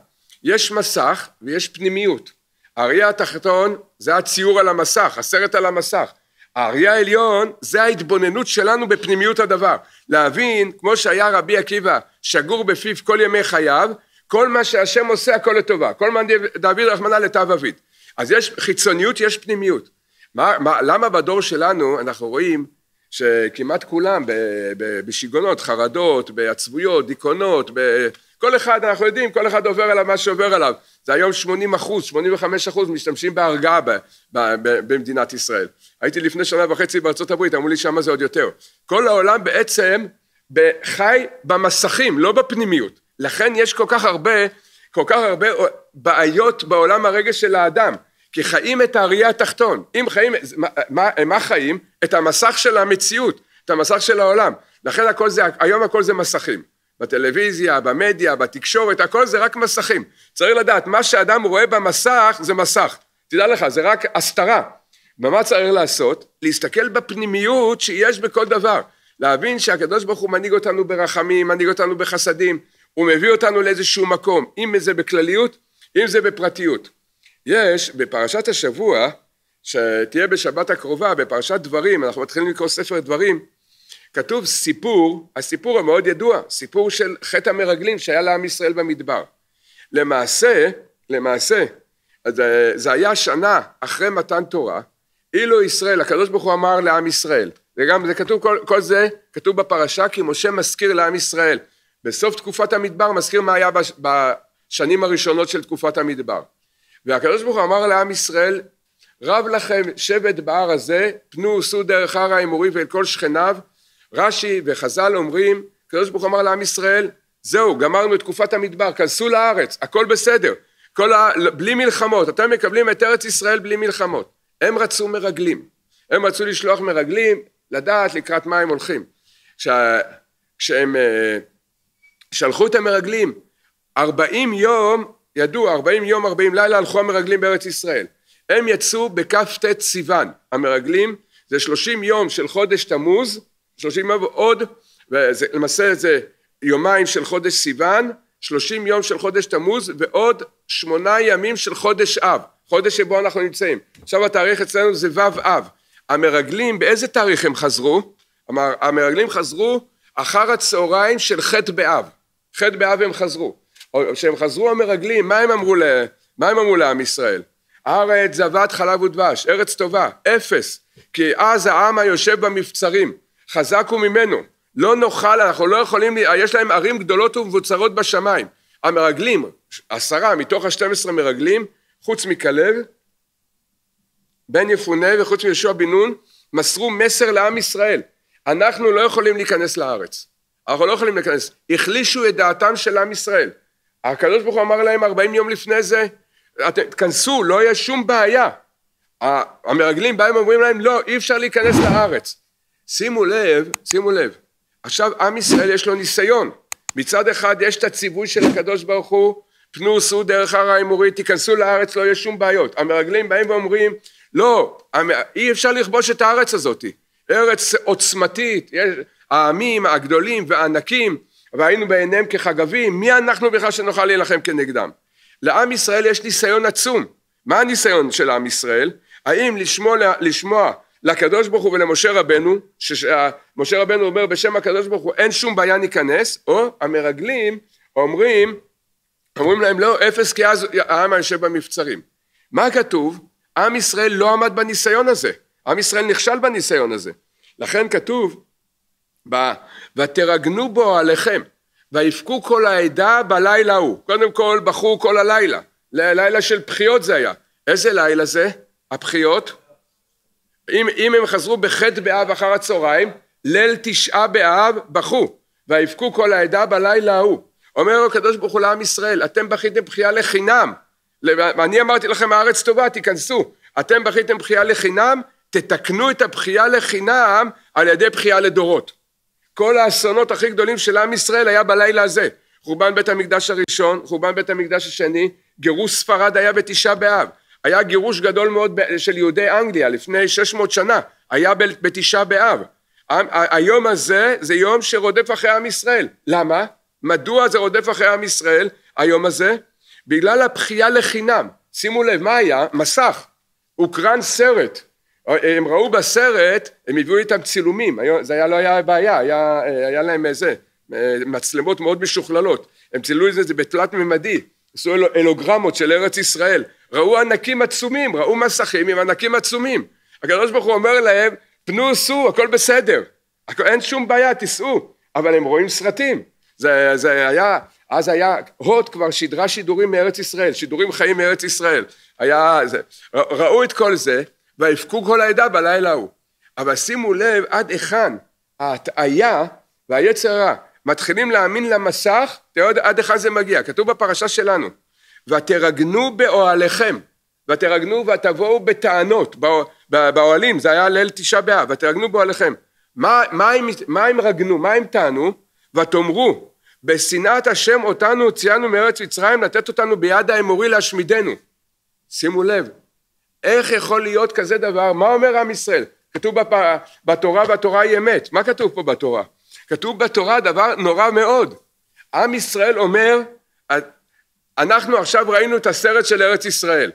יש מסך ויש פנימיות. הראי התחתון זה הציור על המסך, הסרט על המסך. האריה העליון זה ההתבוננות שלנו בפנימיות הדבר. להבין, כמו שהיה רבי עקיבא שגור בפיו כל ימי חייו, כל מה שהשם עושה הכל לטובה. כל מה דוד רחמנא לטב אביד. אז יש חיצוניות, יש פנימיות. מה, מה, למה בדור שלנו אנחנו רואים שכמעט כולם בשיגונות, חרדות, בעצבויות, דיכאונות, ב... כל אחד, אנחנו יודעים, כל אחד עובר עליו מה שעובר עליו. זה היום 80 אחוז, 85 אחוז משתמשים בהרגעה ב, ב, ב, במדינת ישראל. הייתי לפני שנה וחצי בארצות הברית, אמרו לי שמה זה עוד יותר. כל העולם בעצם חי במסכים, לא בפנימיות. לכן יש כל כך הרבה, כל כך הרבה בעיות בעולם הרגש של האדם. כי חיים את האריה התחתון. אם חיים, מה, מה, מה חיים? את המסך של המציאות, את המסך של העולם. לכן הכל זה, היום הכל זה מסכים. בטלוויזיה, במדיה, בתקשורת, הכל זה רק מסכים. צריך לדעת, מה שאדם רואה במסך זה מסך. תדע לך, זה רק הסתרה. ומה צריך לעשות? להסתכל בפנימיות שיש בכל דבר. להבין שהקדוש ברוך הוא מנהיג אותנו ברחמים, מנהיג אותנו בחסדים, הוא מביא אותנו לאיזשהו מקום, אם זה בכלליות, אם זה בפרטיות. יש בפרשת השבוע, שתהיה בשבת הקרובה, בפרשת דברים, אנחנו מתחילים לקרוא ספר דברים, כתוב סיפור, הסיפור המאוד ידוע, סיפור של חטא המרגלים שהיה לעם ישראל במדבר. למעשה, למעשה, אז אה, זה היה שנה אחרי מתן תורה, אילו ישראל, הקדוש ברוך הוא אמר לעם ישראל, זה גם, זה כתוב, כל, כל זה כתוב בפרשה כי משה מזכיר לעם ישראל, בסוף תקופת המדבר מזכיר מה היה בשנים הראשונות של תקופת המדבר. והקדוש ברוך הוא אמר לעם ישראל, רב לכם שבט בהר הזה, פנו וסעו דרך הר האמורי ואל כל שכניו, רש"י וחז"ל אומרים, הקדוש ברוך הוא אמר לעם ישראל, זהו, גמרנו את תקופת המדבר, כנסו לארץ, הכל בסדר, כל ה... בלי מלחמות, אתם מקבלים את ארץ ישראל בלי מלחמות. הם רצו מרגלים, הם רצו לשלוח מרגלים, לדעת לקראת מה הם הולכים. כשה... כשהם אה, שלחו את המרגלים, ארבעים יום, ידעו, ארבעים יום, ארבעים לילה הלכו המרגלים בארץ ישראל. הם יצאו בכ"ט סיוון, המרגלים, זה שלושים יום של חודש תמוז, שלושים יום עוד, למעשה זה יומיים של חודש סיוון, שלושים יום של חודש תמוז ועוד שמונה ימים של חודש אב, חודש שבו אנחנו נמצאים. עכשיו התאריך אצלנו זה ו' אב. המרגלים, באיזה תאריך הם חזרו? המרגלים חזרו אחר הצהריים של ח' באב. ח' באב הם חזרו. כשהם חזרו המרגלים, מה הם אמרו, ל... מה הם אמרו לעם ישראל? ארץ זבת חלב ודבש, ארץ טובה, אפס. כי אז העם היושב במבצרים, חזק הוא ממנו. לא נוכל, אנחנו לא יכולים, יש להם ערים גדולות ומבוצרות בשמיים. המרגלים, עשרה מתוך השתים עשרה מרגלים, חוץ מכלב, בן יפונה וחוץ מיהושע בן נון, מסרו מסר לעם ישראל. אנחנו לא יכולים להיכנס לארץ. אנחנו לא יכולים להיכנס. החלישו את דעתם של עם ישראל. הקדוש ברוך הוא אמר להם 40 יום לפני זה, אתם תכנסו, לא יהיה שום בעיה. המרגלים באים ואומרים להם, לא, אי אפשר להיכנס לארץ. שימו לב, שימו לב, עכשיו עם ישראל יש לו ניסיון, מצד אחד יש את הציווי של הקדוש ברוך הוא, פנו סעו דרך הר האמורית, תיכנסו לארץ, לא יהיה שום בעיות. המרגלים באים ואומרים, לא, אי אפשר לכבוש את הארץ הזאת, ארץ עוצמתית, יש, העמים הגדולים והענקים, והיינו בעיניהם כחגבים, מי אנחנו בכלל שנוכל להילחם כנגדם? לעם ישראל יש ניסיון עצום. מה הניסיון של עם ישראל? האם לשמוע, לשמוע לקדוש ברוך הוא ולמשה רבנו, שמשה אה, רבנו אומר בשם הקדוש ברוך הוא אין שום בעיה ניכנס, או המרגלים אומרים, אומרים להם לא אפס כי אז העם היושב במבצרים. מה כתוב? עם ישראל לא עמד בניסיון הזה, עם ישראל נכשל בניסיון הזה. לכן כתוב ותרגנו בו עליכם ויבכו כל העדה בלילה ההוא. קודם כל בכו כל הלילה, לילה של בחיות זה היה. איזה לילה זה? הבחיות? אם, אם הם חזרו בחטא באב אחר הצהריים, ליל תשעה באב בכו, ויבכו כל העדה בלילה ההוא. אומר הקדוש ברוך הוא לעם ישראל, אתם בכיתם בכייה לחינם. אני אמרתי לכם הארץ טובה, תיכנסו. אתם בכיתם בכייה לחינם, תתקנו את הבכייה לחינם על ידי בכייה לדורות. כל האסונות הכי גדולים של עם ישראל היה בלילה הזה. חורבן בית המקדש הראשון, חורבן בית המקדש השני, גירוש ספרד היה בתשעה באב. היה גירוש גדול מאוד של יהודי אנגליה לפני 600 שנה, היה בתשעה באב. היום הזה זה יום שרודף אחרי עם ישראל. למה? מדוע זה רודף אחרי עם ישראל, היום הזה? בגלל הבכייה לחינם. שימו לב, מה היה? מסך. הוקרן סרט. אה, הם ראו בסרט, הם הביאו איתם צילומים. זה היה, לא היה בעיה, היה, אה, היה להם איזה, אה, מצלמות מאוד משוכללות. הם צילו את זה, זה בתלת-ממדי. עשו אלוגרמות של ארץ ישראל. ראו ענקים עצומים, ראו מסכים עם ענקים עצומים. הקדוש ברוך הוא אומר להם, פנו סעו, הכל בסדר, הכל, אין שום בעיה, תיסעו, אבל הם רואים סרטים. זה, זה היה, אז היה, הוט כבר שידרה שידורים מארץ ישראל, שידורים חיים מארץ ישראל. היה, זה, ראו את כל זה, ויבכו כל העדה בלילה ההוא. אבל שימו לב עד היכן ההטעיה והיצר רע מתחילים להאמין למסך, תראו עד היכן זה מגיע, כתוב בפרשה שלנו. ותרגנו באוהליכם ותרגנו ותבואו בטענות באוהלים זה היה ליל תשעה באב ותרגנו באוהליכם מה, מה, מה הם רגנו מה הם טענו ותאמרו בשנאת השם אותנו הוציאנו מארץ מצרים לתת אותנו ביד האמורי להשמידנו שימו לב איך יכול להיות כזה דבר מה אומר עם ישראל כתוב בפ... בתורה והתורה היא אמת מה כתוב פה בתורה כתוב בתורה דבר נורא מאוד עם ישראל אומר אנחנו עכשיו ראינו את הסרט של ארץ ישראל,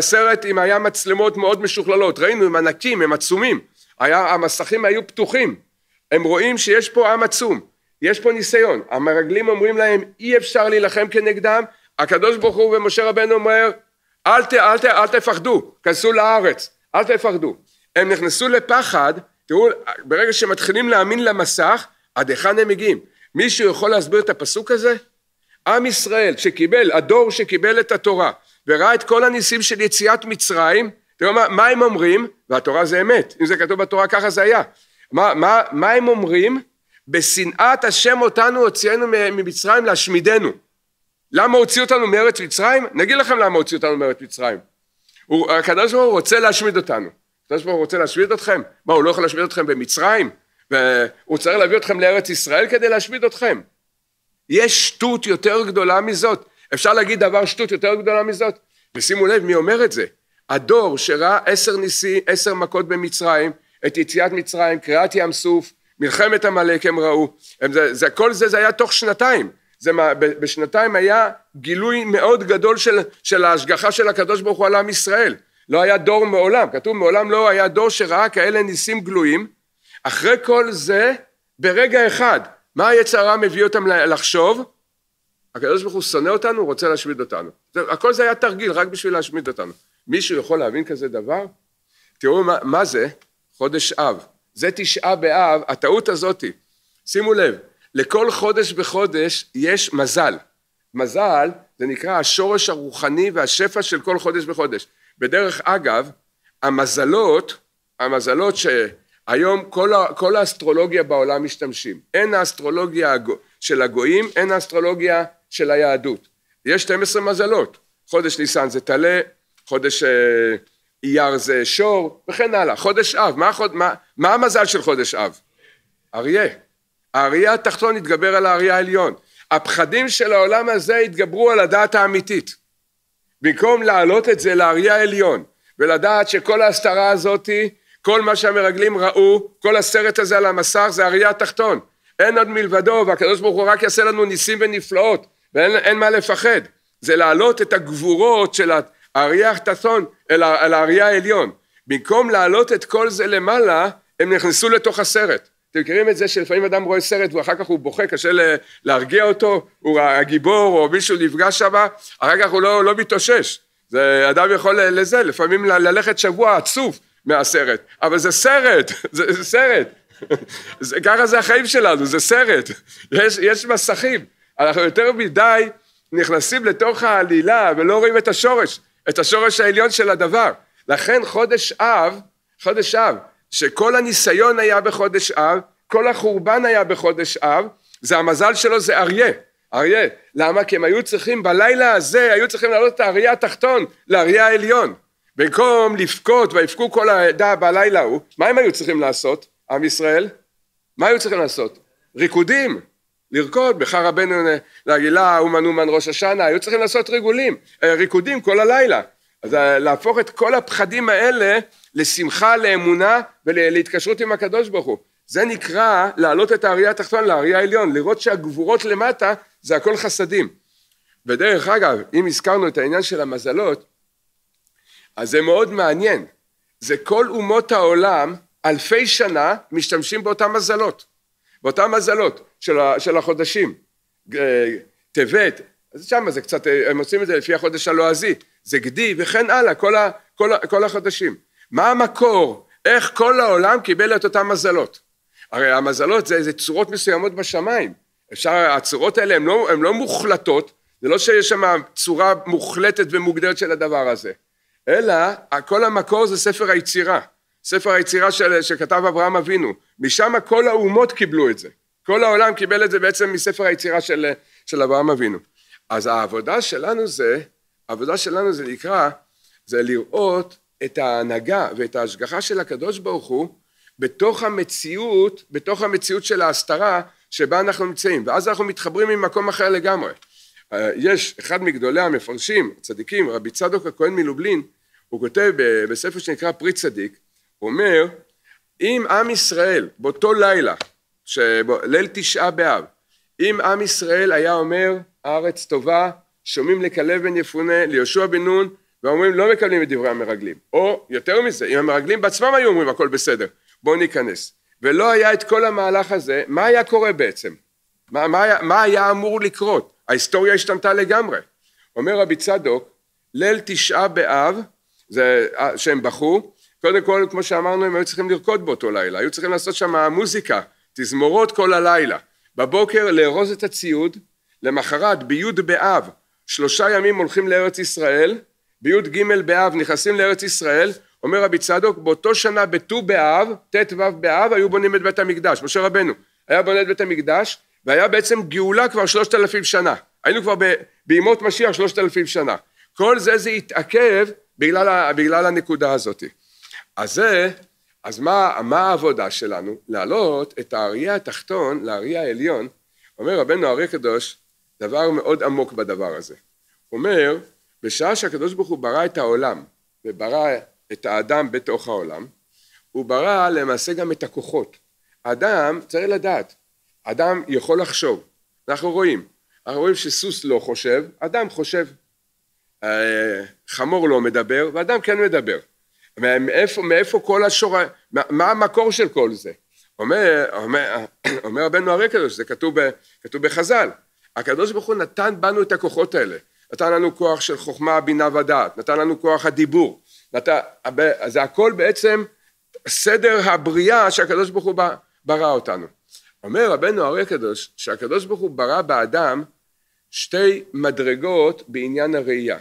סרט עם היה מצלמות מאוד משוכללות, ראינו הם ענקים, הם עצומים, היה, המסכים היו פתוחים, הם רואים שיש פה עם עצום, יש פה ניסיון, המרגלים אומרים להם אי אפשר להילחם כנגדם, הקדוש ברוך הוא ומשה רבנו אומר אל, ת, אל, ת, אל תפחדו, כנסו לארץ, אל תפחדו, הם נכנסו לפחד, תראו ברגע שמתחילים להאמין למסך עד היכן הם מגיעים, מישהו יכול להסביר את הפסוק הזה? עם ישראל שקיבל, הדור שקיבל את התורה וראה את כל הניסים של יציאת מצרים, תראה מה, מה הם אומרים, והתורה זה אמת, אם זה כתוב בתורה ככה זה היה, מה, מה, מה הם אומרים? בשנאת השם אותנו הוציאנו ממצרים להשמידנו. למה הוציאו אותנו מארץ מצרים? נגיד לכם למה הוציאו אותנו מארץ מצרים. הקדוש ברוך הוא רוצה להשמיד אותנו. הקדוש ברוך הוא רוצה להשמיד אתכם? מה, הוא לא יכול להשמיד אתכם במצרים? והוא צריך להביא אתכם לארץ ישראל כדי להשמיד אתכם. יש שטות יותר גדולה מזאת? אפשר להגיד דבר שטות יותר גדולה מזאת? ושימו לב מי אומר את זה. הדור שראה עשר ניסים, עשר מכות במצרים, את יציאת מצרים, קריעת ים סוף, מלחמת עמלק הם ראו, הם, זה, זה, כל זה זה היה תוך שנתיים, זה, מה, בשנתיים היה גילוי מאוד גדול של, של ההשגחה של הקדוש ברוך הוא על עם ישראל, לא היה דור מעולם, כתוב מעולם לא היה דור שראה כאלה ניסים גלויים, אחרי כל זה ברגע אחד מה היצר הרע מביא אותם לחשוב? הקדוש ברוך הוא שונא אותנו, הוא רוצה להשמיד אותנו. זה, הכל זה היה תרגיל רק בשביל להשמיד אותנו. מישהו יכול להבין כזה דבר? תראו מה, מה זה חודש אב. זה תשעה באב, הטעות הזאתי. שימו לב, לכל חודש בחודש יש מזל. מזל זה נקרא השורש הרוחני והשפע של כל חודש בחודש. בדרך אגב, המזלות, המזלות ש... היום כל, ה, כל האסטרולוגיה בעולם משתמשים. הן האסטרולוגיה של הגויים, הן האסטרולוגיה של היהדות. יש 12 מזלות, חודש ניסן זה טלה, חודש אה, אייר זה שור, וכן הלאה. חודש אב, מה, חוד, מה, מה המזל של חודש אב? אריה. האריה התחתון התגבר על האריה העליון. הפחדים של העולם הזה התגברו על הדעת האמיתית. במקום להעלות את זה לאריה העליון, ולדעת שכל ההסתרה הזאתי כל מה שהמרגלים ראו, כל הסרט הזה על המסך זה הראייה התחתון. אין עוד מלבדו, והקדוש ברוך הוא רק יעשה לנו ניסים ונפלאות, ואין מה לפחד. זה להעלות את הגבורות של הראייה התחתון אל, אל האריה העליון. במקום להעלות את כל זה למעלה, הם נכנסו לתוך הסרט. אתם מכירים את זה שלפעמים אדם רואה סרט ואחר כך הוא בוכה, קשה להרגיע אותו, הוא הגיבור או מישהו נפגש שם, אחר כך הוא לא, לא מתאושש. זה אדם יכול לזה, לפעמים ללכת שבוע עצוב מהסרט, אבל זה סרט, זה, זה סרט. זה, ככה זה החיים שלנו, זה סרט. יש, יש מסכים. אנחנו יותר מדי נכנסים לתוך העלילה ולא רואים את השורש, את השורש העליון של הדבר. לכן חודש אב, חודש אב, שכל הניסיון היה בחודש אב, כל החורבן היה בחודש אב, זה המזל שלו זה אריה, אריה. למה? כי הם היו צריכים, בלילה הזה היו צריכים לעלות את האריה התחתון לאריה העליון. במקום לבכות ויבכו כל העדה בלילה ההוא, מה הם היו צריכים לעשות, עם ישראל? מה היו צריכים לעשות? ריקודים, לרקוד, בחר רבנו להגילה, אומן אומן ראש השנה, היו צריכים לעשות ריגולים, אה, ריקודים כל הלילה. אז אה, להפוך את כל הפחדים האלה לשמחה, לאמונה ולהתקשרות עם הקדוש ברוך הוא. זה נקרא להעלות את האריה התחתון לאריה העליון, לראות שהגבורות למטה זה הכל חסדים. ודרך אגב, אם הזכרנו את העניין של המזלות, אז זה מאוד מעניין. זה כל אומות העולם, אלפי שנה, משתמשים באותן מזלות. באותן מזלות של, של החודשים. טבת, אז שם זה קצת, הם עושים את זה לפי החודש הלועזי, זה גדי וכן הלאה, כל, ה, כל, ה, כל החודשים. מה המקור? איך כל העולם קיבל את אותן מזלות? הרי המזלות זה איזה צורות מסוימות בשמיים. אפשר, הצורות האלה הן לא, לא מוחלטות, זה לא שיש שם צורה מוחלטת ומוגדרת של הדבר הזה. אלא כל המקור זה ספר היצירה, ספר היצירה של, שכתב אברהם אבינו, משם כל האומות קיבלו את זה, כל העולם קיבל את זה בעצם מספר היצירה של, של אברהם אבינו. אז העבודה שלנו זה, העבודה שלנו זה נקרא, זה לראות את ההנהגה ואת ההשגחה של הקדוש ברוך הוא בתוך המציאות, בתוך המציאות של ההסתרה שבה אנחנו נמצאים, ואז אנחנו מתחברים ממקום אחר לגמרי. אה, יש אחד מגדולי המפרשים, הצדיקים, רבי צדוק הכהן מלובלין, הוא כותב בספר שנקרא פרי צדיק, הוא אומר, אם עם ישראל באותו לילה, שבו, ליל תשעה באב, אם עם ישראל היה אומר הארץ טובה, שומעים לכלב בן יפונה, ליהושע בן נון, ואומרים לא מקבלים את דברי המרגלים, או יותר מזה, אם המרגלים בעצמם היו אומרים הכל בסדר, בואו ניכנס, ולא היה את כל המהלך הזה, מה היה קורה בעצם? מה, מה, היה, מה היה אמור לקרות? ההיסטוריה השתנתה לגמרי. אומר רבי צדוק, ליל תשעה באב זה אה, שהם בכו, קודם כל כמו שאמרנו הם היו צריכים לרקוד באותו לילה, היו צריכים לעשות שם מוזיקה, תזמורות כל הלילה, בבוקר לארוז את הציוד, למחרת בי' באב שלושה ימים הולכים לארץ ישראל, בי' ג' באב נכנסים לארץ ישראל, אומר רבי צדוק, באותו שנה בט"ו באב, ט"ו באב, היו בונים את בית המקדש, משה רבנו היה בונה את בית המקדש, והיה בעצם גאולה כבר שלושת אלפים שנה, היינו כבר בימות משיח שלושת אלפים שנה, כל זה זה התעכב בגלל, בגלל הנקודה הזאת. אז זה, אז מה, מה העבודה שלנו? להעלות את הארי התחתון לארי העליון. אומר רבנו הארי קדוש דבר מאוד עמוק בדבר הזה. הוא אומר, בשעה שהקדוש ברוך הוא ברא את העולם וברא את האדם בתוך העולם, הוא ברא למעשה גם את הכוחות. אדם צריך לדעת, אדם יכול לחשוב, אנחנו רואים, אנחנו רואים שסוס לא חושב, אדם חושב. חמור לא מדבר ואדם כן מדבר. מאיפה, מאיפה כל השור... מה, מה המקור של כל זה? אומר, אומר, אומר רבנו הרי קדוש, זה כתוב, כתוב בחז"ל, הקדוש ברוך הוא נתן בנו את הכוחות האלה, נתן לנו כוח של חוכמה, בינה ודעת, נתן לנו כוח הדיבור, נתן, זה הכל בעצם סדר הבריאה שהקדוש ברוך הוא ברא אותנו. אומר רבנו הרי קדוש, שהקדוש ברוך הוא ברא באדם שתי מדרגות בעניין הראייה.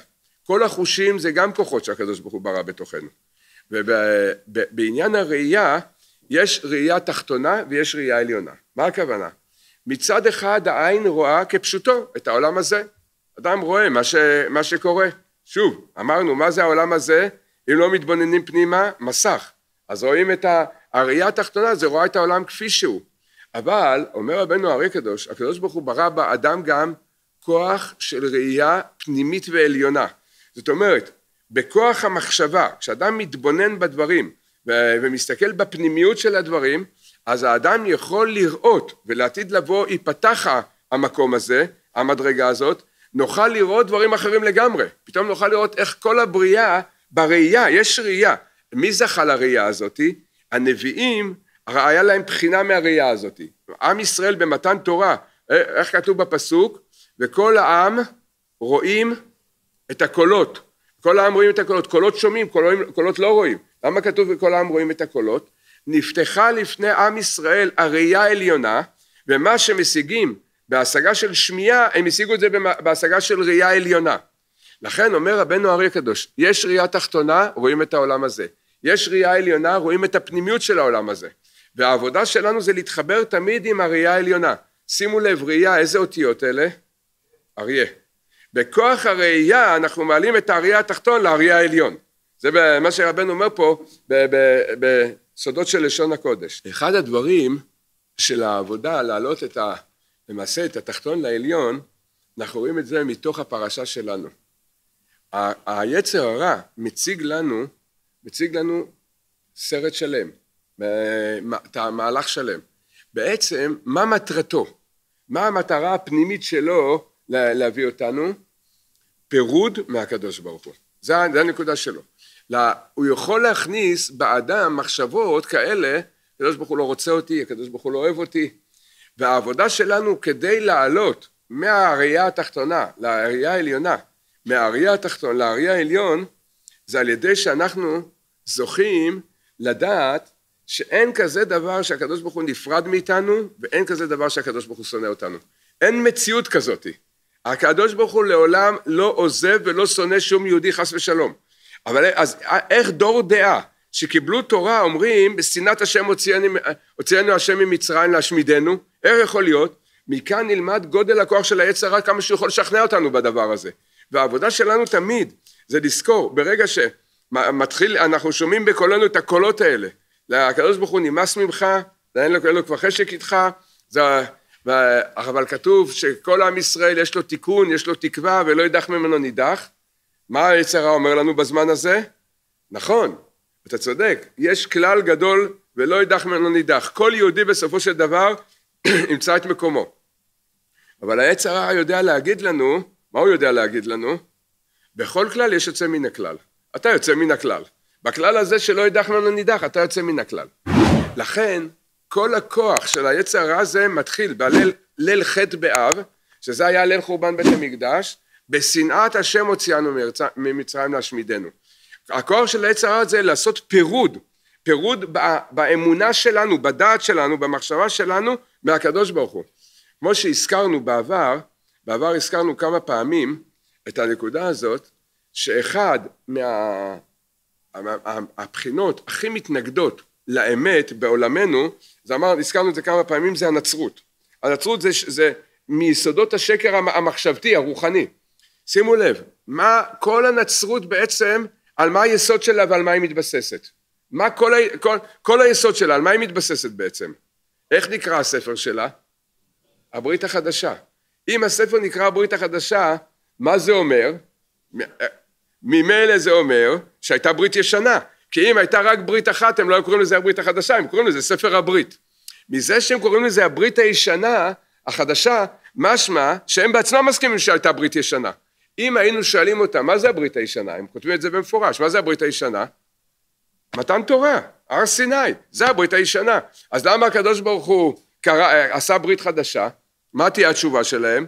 כל החושים זה גם כוחות שהקדוש ברוך הוא ברא בתוכנו. ובעניין הראייה יש ראייה תחתונה ויש ראייה עליונה. מה הכוונה? מצד אחד העין רואה כפשוטו את העולם הזה. אדם רואה מה, ש, מה שקורה. שוב, אמרנו מה זה העולם הזה? אם לא מתבוננים פנימה, מסך. אז רואים את הראייה התחתונה זה רואה את העולם כפי שהוא. אבל, אומר רבנו הרי קדוש, הקדוש ברוך הוא ברא באדם גם כוח של ראייה פנימית ועליונה. זאת אומרת, בכוח המחשבה, כשאדם מתבונן בדברים ומסתכל בפנימיות של הדברים, אז האדם יכול לראות, ולעתיד לבוא ייפתח המקום הזה, המדרגה הזאת, נוכל לראות דברים אחרים לגמרי. פתאום נוכל לראות איך כל הבריאה בראייה, יש ראייה. מי זכה לראייה הזאתי? הנביאים, היה להם בחינה מהראייה הזאתי. עם ישראל במתן תורה, אה, איך כתוב בפסוק? וכל העם רואים את הקולות, כל העם רואים את הקולות, קולות שומעים, קולות, קולות לא רואים, למה כתוב וכל העם רואים את הקולות? נפתחה לפני עם ישראל הראייה העליונה ומה שמשיגים בהשגה של שמיעה הם השיגו את זה בהשגה של ראייה עליונה לכן אומר רבנו אריה הקדוש יש ראייה תחתונה רואים את העולם הזה יש ראייה עליונה רואים את הפנימיות של העולם הזה והעבודה שלנו זה להתחבר תמיד עם הראייה העליונה שימו לב ראייה איזה אותיות אלה אריה. בכוח הראייה אנחנו מעלים את האריה התחתון לאריה העליון. זה מה שרבנו אומר פה בסודות של לשון הקודש. אחד הדברים של העבודה להעלות את ה... למעשה את התחתון לעליון, אנחנו רואים את זה מתוך הפרשה שלנו. ה- היצר הרע מציג לנו, מציג לנו סרט שלם, אה, את המהלך שלם. בעצם, מה מטרתו? מה המטרה הפנימית שלו להביא אותנו, פירוד מהקדוש ברוך הוא. זה, זה הנקודה שלו. לה, הוא יכול להכניס באדם מחשבות כאלה, הקדוש ברוך הוא לא רוצה אותי, הקדוש ברוך הוא לא אוהב אותי, והעבודה שלנו כדי לעלות מהראייה התחתונה לראייה העליונה, מהראייה התחתון לראייה העליון, זה על ידי שאנחנו זוכים לדעת שאין כזה דבר שהקדוש ברוך הוא נפרד מאיתנו ואין כזה דבר שהקדוש ברוך הוא שונא אותנו. אין מציאות כזאתי. הקדוש ברוך הוא לעולם לא עוזב ולא שונא שום יהודי חס ושלום. אבל אז איך דור דעה שקיבלו תורה אומרים בשנאת השם הוציאנו, השם ממצרים להשמידנו, איך יכול להיות? מכאן נלמד גודל הכוח של העץ הרע כמה שהוא יכול לשכנע אותנו בדבר הזה. והעבודה שלנו תמיד זה לזכור ברגע שמתחיל אנחנו שומעים בקולנו את הקולות האלה הקדוש ברוך הוא נמאס ממך, אין לו, אין לו כבר חשק איתך, זה אבל כתוב שכל עם ישראל יש לו תיקון, יש לו תקווה ולא יידח ממנו נידח. מה היצר הרע אומר לנו בזמן הזה? נכון, אתה צודק, יש כלל גדול ולא יידח ממנו נידח. כל יהודי בסופו של דבר ימצא את מקומו. אבל היצר הרע יודע להגיד לנו, מה הוא יודע להגיד לנו? בכל כלל יש יוצא מן הכלל. אתה יוצא מן הכלל. בכלל הזה שלא יידח ממנו נידח, אתה יוצא מן הכלל. לכן, כל הכוח של היצר הרע הזה מתחיל בליל ח' באב, שזה היה ליל חורבן בית המקדש, בשנאת השם הוציאנו ממצרים להשמידנו. הכוח של היצר הרע זה לעשות פירוד, פירוד באמונה שלנו, בדעת שלנו, במחשבה שלנו, מהקדוש ברוך הוא. כמו שהזכרנו בעבר, בעבר הזכרנו כמה פעמים את הנקודה הזאת, שאחד מה... הבחינות הכי מתנגדות לאמת בעולמנו זה אמר, הזכרנו את זה כמה פעמים, זה הנצרות. הנצרות זה, זה מיסודות השקר המחשבתי, הרוחני. שימו לב, מה כל הנצרות בעצם, על מה היסוד שלה ועל מה היא מתבססת. מה כל, ה, כל, כל היסוד שלה, על מה היא מתבססת בעצם? איך נקרא הספר שלה? הברית החדשה. אם הספר נקרא הברית החדשה, מה זה אומר? אה, ממילא זה אומר שהייתה ברית ישנה, כי אם הייתה רק ברית אחת, הם לא היו קוראים לזה הברית החדשה, הם קוראים לזה ספר הברית. מזה שהם קוראים לזה הברית הישנה, החדשה, משמע שהם בעצמם מסכימים שהייתה ברית ישנה. אם היינו שואלים אותם, מה זה הברית הישנה? הם כותבים את זה במפורש, מה זה הברית הישנה? מתן תורה, הר סיני, זה הברית הישנה. אז למה הקדוש ברוך הוא קרא, אה, עשה ברית חדשה? מה תהיה התשובה שלהם?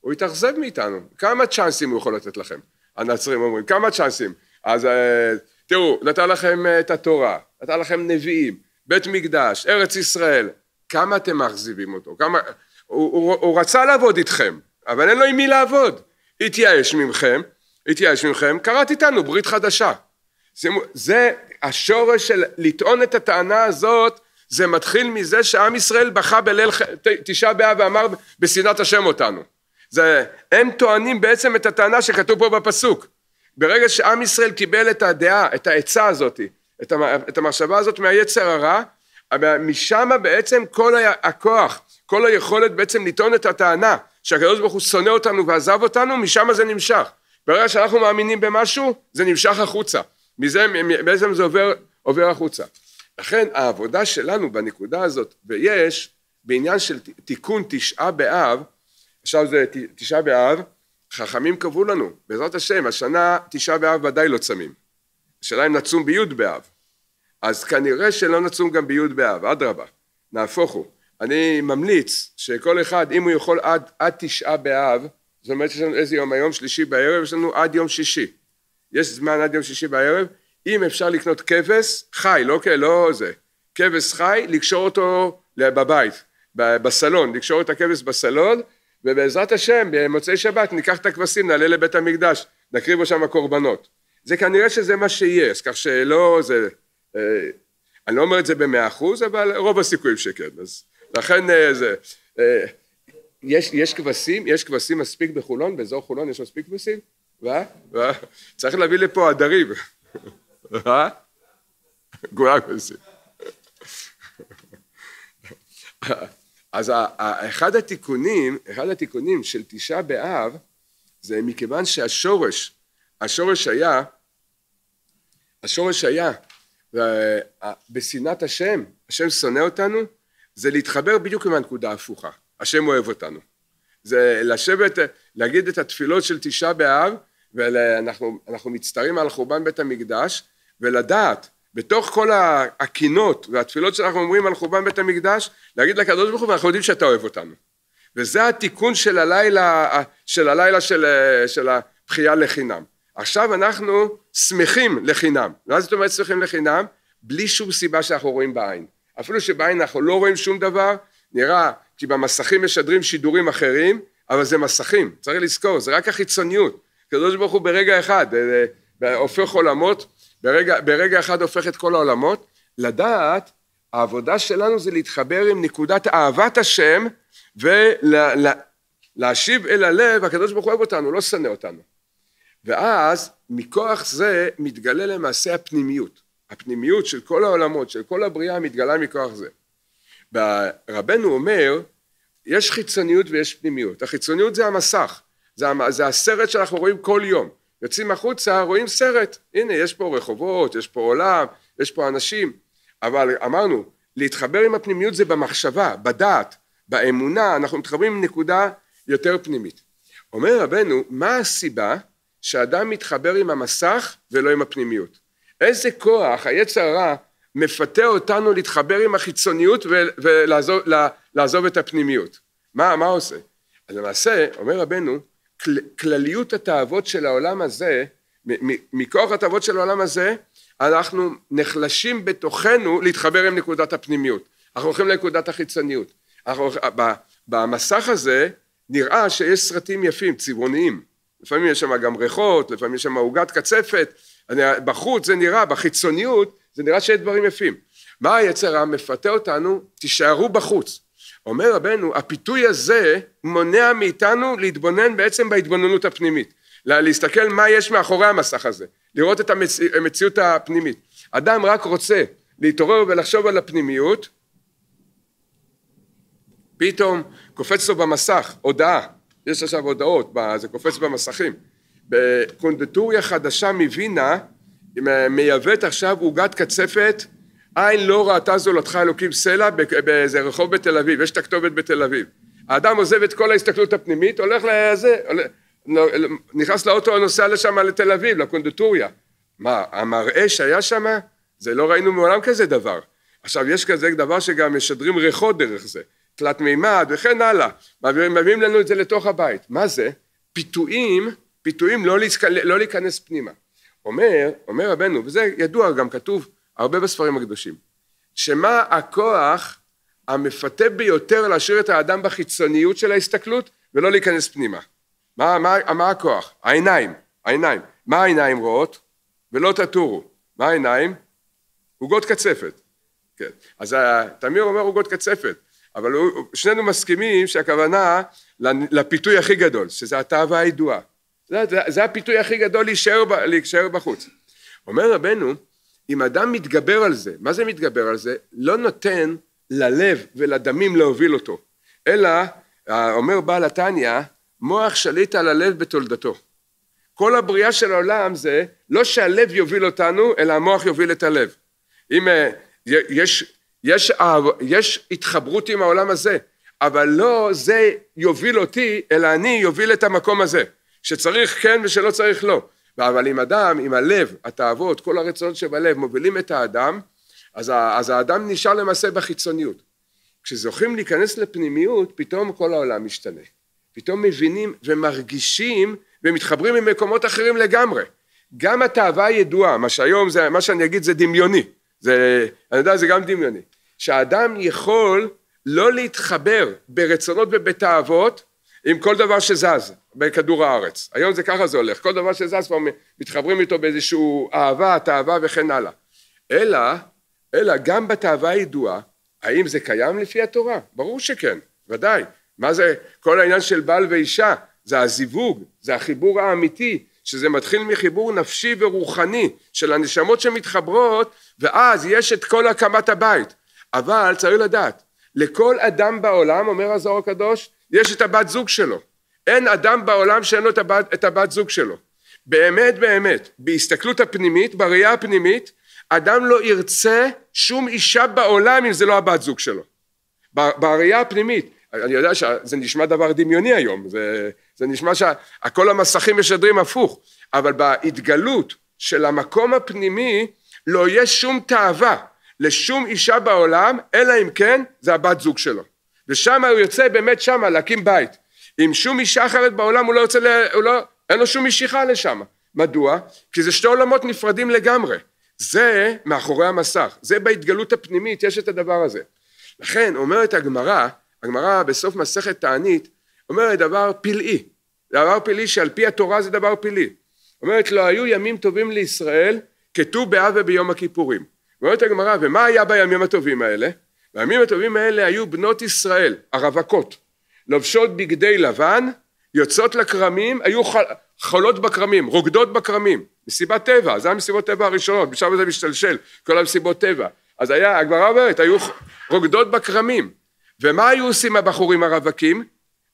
הוא התאכזב מאיתנו. כמה צ'אנסים הוא יכול לתת לכם? הנצרים אומרים, כמה צ'אנסים? אז... אה, תראו, נתן לכם אה, את התורה, נתן לכם נביאים, בית מקדש, ארץ ישראל, כמה אתם מאכזיבים אותו? כמה... הוא, הוא, הוא רצה לעבוד איתכם, אבל אין לו עם מי לעבוד. התייאש ממכם, התייאש ממכם, קראת איתנו ברית חדשה. שימו, זה השורש של לטעון את הטענה הזאת, זה מתחיל מזה שעם ישראל בכה בליל תשעה באב ואמר בשנאת השם אותנו. זה, הם טוענים בעצם את הטענה שכתוב פה בפסוק. ברגע שעם ישראל קיבל את הדעה, את העצה הזאת, את, המחשבה הזאת מהיצר הרע, משם בעצם כל הכוח, כל היכולת בעצם לטעון את הטענה שהקדוש ברוך הוא שונא אותנו ועזב אותנו, משם זה נמשך. ברגע שאנחנו מאמינים במשהו, זה נמשך החוצה. מזה בעצם זה עובר, עובר החוצה. לכן העבודה שלנו בנקודה הזאת, ויש בעניין של תיקון תשעה באב, עכשיו זה תשעה באב, חכמים קבעו לנו, בעזרת השם, השנה תשעה באב ודאי לא צמים. השאלה אם נצום בי' באב. אז כנראה שלא נצום גם בי' באב, אדרבה, נהפוך הוא. אני ממליץ שכל אחד, אם הוא יכול עד, עד תשעה באב, זאת אומרת שיש לנו איזה יום היום, שלישי בערב, יש לנו עד יום שישי. יש זמן עד יום שישי בערב, אם אפשר לקנות כבש חי, לא, אוקיי, לא זה, כבש חי, לקשור אותו בבית, בסלון, לקשור את הכבש בסלון ובעזרת השם במוצאי שבת ניקח את הכבשים נעלה לבית המקדש נקריבו שם קורבנות זה כנראה שזה מה שיהיה אז כך שלא זה אה, אני לא אומר את זה במאה אחוז אבל רוב הסיכויים שכן אז לכן אה, זה אה, יש, יש כבשים יש כבשים מספיק בחולון באזור חולון יש מספיק כבשים ו? ו? צריך להביא לפה עדרים גולה כבשים אז אחד התיקונים, אחד התיקונים של תשעה באב זה מכיוון שהשורש, השורש היה, השורש היה אה, בשנאת השם, השם שונא אותנו, זה להתחבר בדיוק עם הנקודה ההפוכה, השם אוהב אותנו. זה לשבת, להגיד את התפילות של תשעה באב, ואנחנו מצטערים על חורבן בית המקדש, ולדעת בתוך כל הקינות והתפילות שאנחנו אומרים על חורבן בית המקדש, להגיד לקדוש ברוך הוא, ואנחנו יודעים שאתה אוהב אותנו. וזה התיקון של הלילה של, הלילה של, אה, של הבחייה לחינם. עכשיו אנחנו שמחים לחינם. מה זאת אומרת שמחים לחינם? בלי שום סיבה שאנחנו רואים בעין. אפילו שבעין אנחנו לא רואים שום דבר, נראה כי במסכים משדרים שידורים אחרים, אבל זה מסכים, צריך לזכור, זה רק החיצוניות. הקדוש ברוך הוא ברגע אחד אה, אה, הופך עולמות ברגע, ברגע אחד הופך את כל העולמות, לדעת, העבודה שלנו זה להתחבר עם נקודת אהבת השם ולהשיב ולה, אל הלב, הקדוש ברוך הוא אוהב אותנו, לא שנא אותנו. ואז מכוח זה מתגלה למעשה הפנימיות. הפנימיות של כל העולמות, של כל הבריאה, מתגלה מכוח זה. רבנו אומר, יש חיצוניות ויש פנימיות. החיצוניות זה המסך, זה, זה הסרט שאנחנו רואים כל יום. יוצאים החוצה, רואים סרט. הנה, יש פה רחובות, יש פה עולם, יש פה אנשים. אבל אמרנו, להתחבר עם הפנימיות זה במחשבה, בדעת, באמונה, אנחנו מתחברים עם נקודה יותר פנימית. אומר רבנו, מה הסיבה שאדם מתחבר עם המסך ולא עם הפנימיות? איזה כוח היצר הרע מפתה אותנו להתחבר עם החיצוניות ולעזוב את הפנימיות? מה, מה עושה? אז למעשה, אומר רבנו, כל, כלליות התאוות של העולם הזה, מכוח התאוות של העולם הזה, אנחנו נחלשים בתוכנו להתחבר עם נקודת הפנימיות. אנחנו הולכים לנקודת החיצוניות. אנחנו, במסך הזה נראה שיש סרטים יפים, צבעוניים. לפעמים יש שם גם ריחות, לפעמים יש שם עוגת קצפת. אני, בחוץ זה נראה, בחיצוניות זה נראה שיש דברים יפים. מה היצר העם מפתה אותנו? תישארו בחוץ. אומר רבנו, הפיתוי הזה מונע מאיתנו להתבונן בעצם בהתבוננות הפנימית, להסתכל מה יש מאחורי המסך הזה, לראות את המציאות, המציאות הפנימית. אדם רק רוצה להתעורר ולחשוב על הפנימיות, פתאום קופץ לו במסך הודעה, יש עכשיו הודעות, זה קופץ במסכים. בקונדטוריה חדשה מווינה מייבאת עכשיו עוגת קצפת עין לא ראתה זולתך אלוקים סלע באיזה רחוב בתל אביב, יש את הכתובת בתל אביב. האדם עוזב את כל ההסתכלות הפנימית, הולך לזה, נכנס לאוטו, נוסע לשם לתל אביב, לקונדטוריה. מה, המראה שהיה שם? זה לא ראינו מעולם כזה דבר. עכשיו, יש כזה דבר שגם משדרים ריחות דרך זה, תלת מימד וכן הלאה, מביאים לנו את זה לתוך הבית. מה זה? פיתויים, פיתויים לא, להיכנס, לא להיכנס פנימה. אומר, אומר רבנו, וזה ידוע גם כתוב הרבה בספרים הקדושים, שמה הכוח המפתה ביותר להשאיר את האדם בחיצוניות של ההסתכלות ולא להיכנס פנימה. מה, מה, מה הכוח? העיניים, העיניים. מה העיניים רואות? ולא תטורו. מה העיניים? עוגות קצפת. כן. אז תמיר אומר עוגות קצפת, אבל שנינו מסכימים שהכוונה לפיתוי הכי גדול, שזה התאווה הידועה. זה, זה, זה הפיתוי הכי גדול להישאר, להישאר בחוץ. אומר רבנו, אם אדם מתגבר על זה, מה זה מתגבר על זה? לא נותן ללב ולדמים להוביל אותו, אלא, אה, אומר בעל התניא, מוח שליט על הלב בתולדתו. כל הבריאה של העולם זה לא שהלב יוביל אותנו, אלא המוח יוביל את הלב. אם אה, יש, יש, יש התחברות עם העולם הזה, אבל לא זה יוביל אותי, אלא אני יוביל את המקום הזה, שצריך כן ושלא צריך לא. אבל אם אדם, אם הלב, התאוות, כל הרצונות שבלב מובילים את האדם, אז, אז האדם נשאר למעשה בחיצוניות. כשזוכים להיכנס לפנימיות, פתאום כל העולם משתנה. פתאום מבינים ומרגישים ומתחברים עם מקומות אחרים לגמרי. גם התאווה הידועה, מה שהיום, זה, מה שאני אגיד זה דמיוני. זה, אני יודע, זה גם דמיוני. שהאדם יכול לא להתחבר ברצונות ובתאוות עם כל דבר שזז בכדור הארץ. היום זה ככה זה הולך, כל דבר שזז כבר מתחברים איתו באיזשהו אהבה, תאווה וכן הלאה. אלא, אלא גם בתאווה הידועה, האם זה קיים לפי התורה? ברור שכן, ודאי. מה זה כל העניין של בעל ואישה? זה הזיווג, זה החיבור האמיתי, שזה מתחיל מחיבור נפשי ורוחני של הנשמות שמתחברות, ואז יש את כל הקמת הבית. אבל צריך לדעת, לכל אדם בעולם, אומר הזוהר הקדוש, יש את הבת זוג שלו. אין אדם בעולם שאין לו את הבת, את הבת זוג שלו. באמת באמת, בהסתכלות הפנימית, בראייה הפנימית, אדם לא ירצה שום אישה בעולם אם זה לא הבת זוג שלו. בראייה הפנימית, אני יודע שזה נשמע דבר דמיוני היום, זה, זה נשמע שכל המסכים משדרים הפוך, אבל בהתגלות של המקום הפנימי לא יהיה שום תאווה לשום אישה בעולם, אלא אם כן זה הבת זוג שלו. ושם הוא יוצא באמת שם להקים בית. עם שום אישה אחרת בעולם הוא לא יוצא, ל... הוא לא... אין לו שום משיכה לשם. מדוע? כי זה שתי עולמות נפרדים לגמרי. זה מאחורי המסך, זה בהתגלות הפנימית, יש את הדבר הזה. לכן אומרת הגמרא, הגמרא בסוף מסכת תענית, אומרת דבר פלאי, דבר פלאי שעל פי התורה זה דבר פלאי. אומרת לא היו ימים טובים לישראל כט"ו באב וביום הכיפורים. אומרת הגמרא, ומה היה בימים הטובים האלה? והימים הטובים האלה היו בנות ישראל, הרווקות, לובשות בגדי לבן, יוצאות לכרמים, היו חל... חולות בכרמים, רוקדות בכרמים, מסיבת טבע, זה המסיבות טבע הראשונות, בשלב הזה משתלשל, כל המסיבות טבע. אז היה, הגמרא אומרת, היו רוקדות בכרמים. ומה היו עושים הבחורים הרווקים?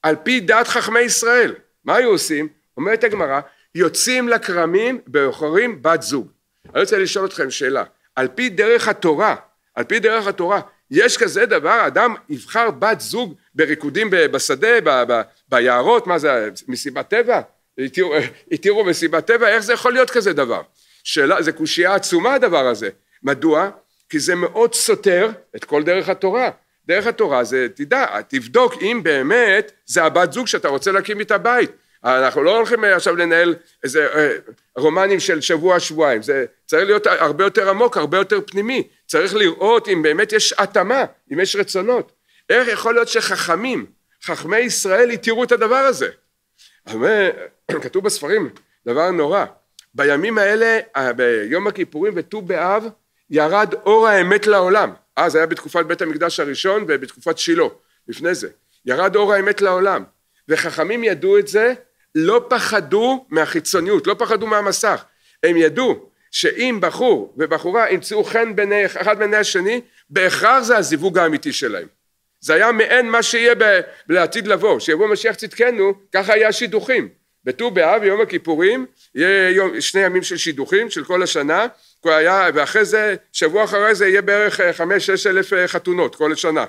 על פי דעת חכמי ישראל. מה היו עושים? אומרת הגמרא, יוצאים לכרמים ובוחרים בת זוג. אני רוצה לשאול אתכם שאלה, על פי דרך התורה, על פי דרך התורה, יש כזה דבר? אדם יבחר בת זוג בריקודים בשדה, ב, ב, ביערות, מה זה, מסיבת טבע? התירו מסיבת טבע, איך זה יכול להיות כזה דבר? שאלה, זה קושייה עצומה הדבר הזה. מדוע? כי זה מאוד סותר את כל דרך התורה. דרך התורה זה, תדע, תבדוק אם באמת זה הבת זוג שאתה רוצה להקים איתה בית. אנחנו לא הולכים אה, עכשיו לנהל איזה אה, רומנים של שבוע שבועיים זה צריך להיות הרבה יותר עמוק הרבה יותר פנימי צריך לראות אם באמת יש התאמה אם יש רצונות איך יכול להיות שחכמים חכמי ישראל התירו את הדבר הזה אה, כתוב בספרים דבר נורא בימים האלה ביום הכיפורים וט"ו באב ירד אור האמת לעולם אז היה בתקופת בית המקדש הראשון ובתקופת שילה לפני זה ירד אור האמת לעולם וחכמים ידעו את זה לא פחדו מהחיצוניות, לא פחדו מהמסך. הם ידעו שאם בחור ובחורה ימצאו חן ביני אחד בעיני השני, בהכרח זה הזיווג האמיתי שלהם. זה היה מעין מה שיהיה ב- לעתיד לבוא, שיבוא משיח צדקנו, ככה היה שידוכים. בט"ו באב, יום הכיפורים, יהיה יום, שני ימים של שידוכים של כל השנה, היה, ואחרי זה, שבוע אחרי זה יהיה בערך אה, חמש-שש אלף אה, חתונות כל השנה,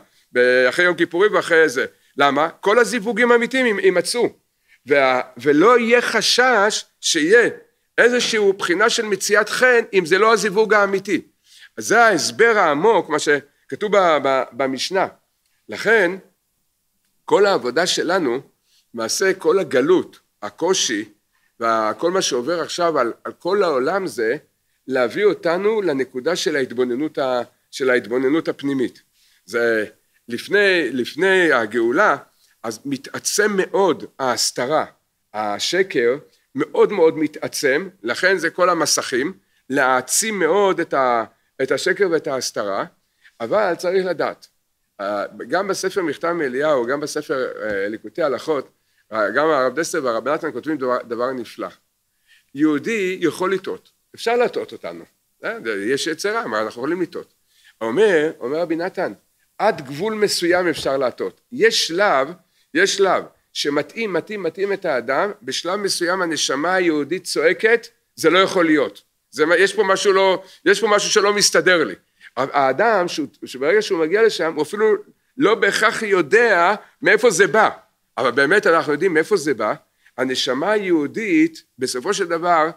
אחרי יום כיפורים ואחרי זה. למה? כל הזיווגים האמיתיים יימצאו. וה, ולא יהיה חשש שיהיה איזשהו בחינה של מציאת חן אם זה לא הזיווג האמיתי. אז זה ההסבר העמוק, מה שכתוב ב, ב, במשנה. לכן כל העבודה שלנו, למעשה כל הגלות, הקושי וכל מה שעובר עכשיו על, על כל העולם זה להביא אותנו לנקודה של ההתבוננות, ה, של ההתבוננות הפנימית. זה לפני, לפני הגאולה אז מתעצם מאוד ההסתרה, השקר מאוד מאוד מתעצם, לכן זה כל המסכים, להעצים מאוד את, ה, את השקר ואת ההסתרה, אבל צריך לדעת, אה, גם בספר מכתב מאליהו, גם בספר אה, ליקוטי הלכות, אה, גם הרב דסטר והרב נתן כותבים דבר, דבר נפלא. יהודי יכול לטעות, אפשר לטעות אותנו, יש יצרה, מה אנחנו יכולים לטעות. אומר, אומר רבי נתן, עד גבול מסוים אפשר לטעות. יש שלב יש שלב שמתאים, מתאים, מתאים את האדם, בשלב מסוים הנשמה היהודית צועקת, זה לא יכול להיות. זה, יש, פה משהו לא, יש פה משהו שלא מסתדר לי. האדם, שהוא, שברגע שהוא מגיע לשם, הוא אפילו לא בהכרח יודע מאיפה זה בא. אבל באמת אנחנו יודעים מאיפה זה בא. הנשמה היהודית, בסופו של דבר,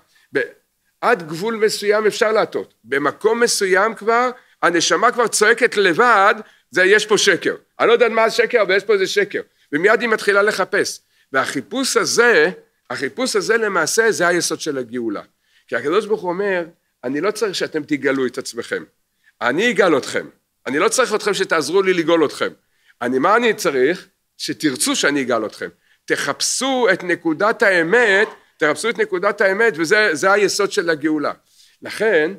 עד גבול מסוים אפשר להטות. במקום מסוים כבר, הנשמה כבר צועקת לבד, זה יש פה שקר. אני לא יודע מה השקר, אבל יש פה איזה שקר. ומיד היא מתחילה לחפש. והחיפוש הזה, החיפוש הזה למעשה זה היסוד של הגאולה. כי הקדוש ברוך הוא אומר, אני לא צריך שאתם תגלו את עצמכם, אני אגל אתכם, אני לא צריך אתכם שתעזרו לי לגאול אתכם, אני מה אני צריך? שתרצו שאני אגל אתכם, תחפשו את נקודת האמת, תחפשו את נקודת האמת וזה היסוד של הגאולה. לכן,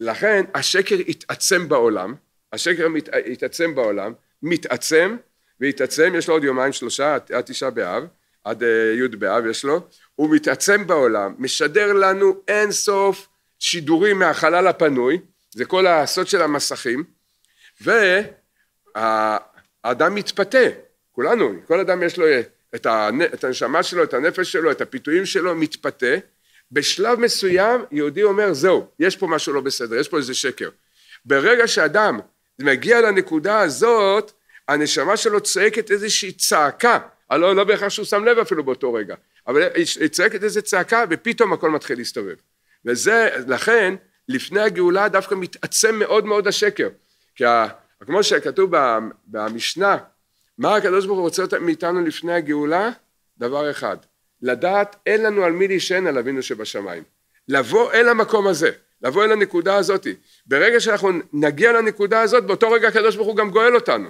לכן השקר התעצם בעולם, השקר מת, התעצם בעולם, מתעצם והתעצם, יש לו עוד יומיים שלושה, עד תשעה באב, עד אה, י' באב יש לו, הוא מתעצם בעולם, משדר לנו אין סוף שידורים מהחלל הפנוי, זה כל הסוד של המסכים, והאדם מתפתה, כולנו, כל אדם יש לו אה, את, הנשמה שלו, את הנפש שלו, את הפיתויים שלו, מתפתה. בשלב מסוים יהודי אומר, זהו, יש פה משהו לא בסדר, יש פה איזה שקר. ברגע שאדם מגיע לנקודה הזאת, הנשמה שלו צועקת איזושהי צעקה, לא, לא בהכרח שהוא שם לב אפילו באותו רגע, אבל היא צועקת איזו צעקה ופתאום הכל מתחיל להסתובב. וזה, לכן, לפני הגאולה דווקא מתעצם מאוד מאוד השקר. כי ה, כמו שכתוב במשנה, מה הקדוש ברוך הוא רוצה מאיתנו לפני הגאולה? דבר אחד, לדעת אין לנו על מי להישען על אבינו שבשמיים. לבוא אל המקום הזה, לבוא אל הנקודה הזאת. ברגע שאנחנו נגיע לנקודה הזאת, באותו רגע הקדוש ברוך הוא גם גואל אותנו.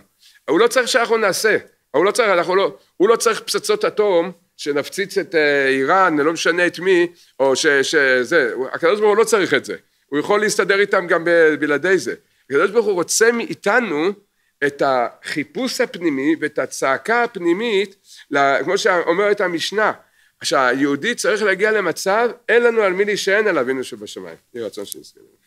הוא לא צריך שאנחנו נעשה, הוא לא צריך, אנחנו לא, הוא לא צריך פצצות אטום שנפציץ את אה, איראן, לא משנה את מי, או ש, שזה, הקדוש ברוך הוא לא צריך את זה, הוא יכול להסתדר איתם גם בלעדי זה. הקדוש ברוך הוא רוצה מאיתנו את החיפוש הפנימי ואת הצעקה הפנימית, כמו שאומרת המשנה, שהיהודי צריך להגיע למצב, אין לנו על מי להישען על אבינו שבשמיים. יהי רצון שנזכה.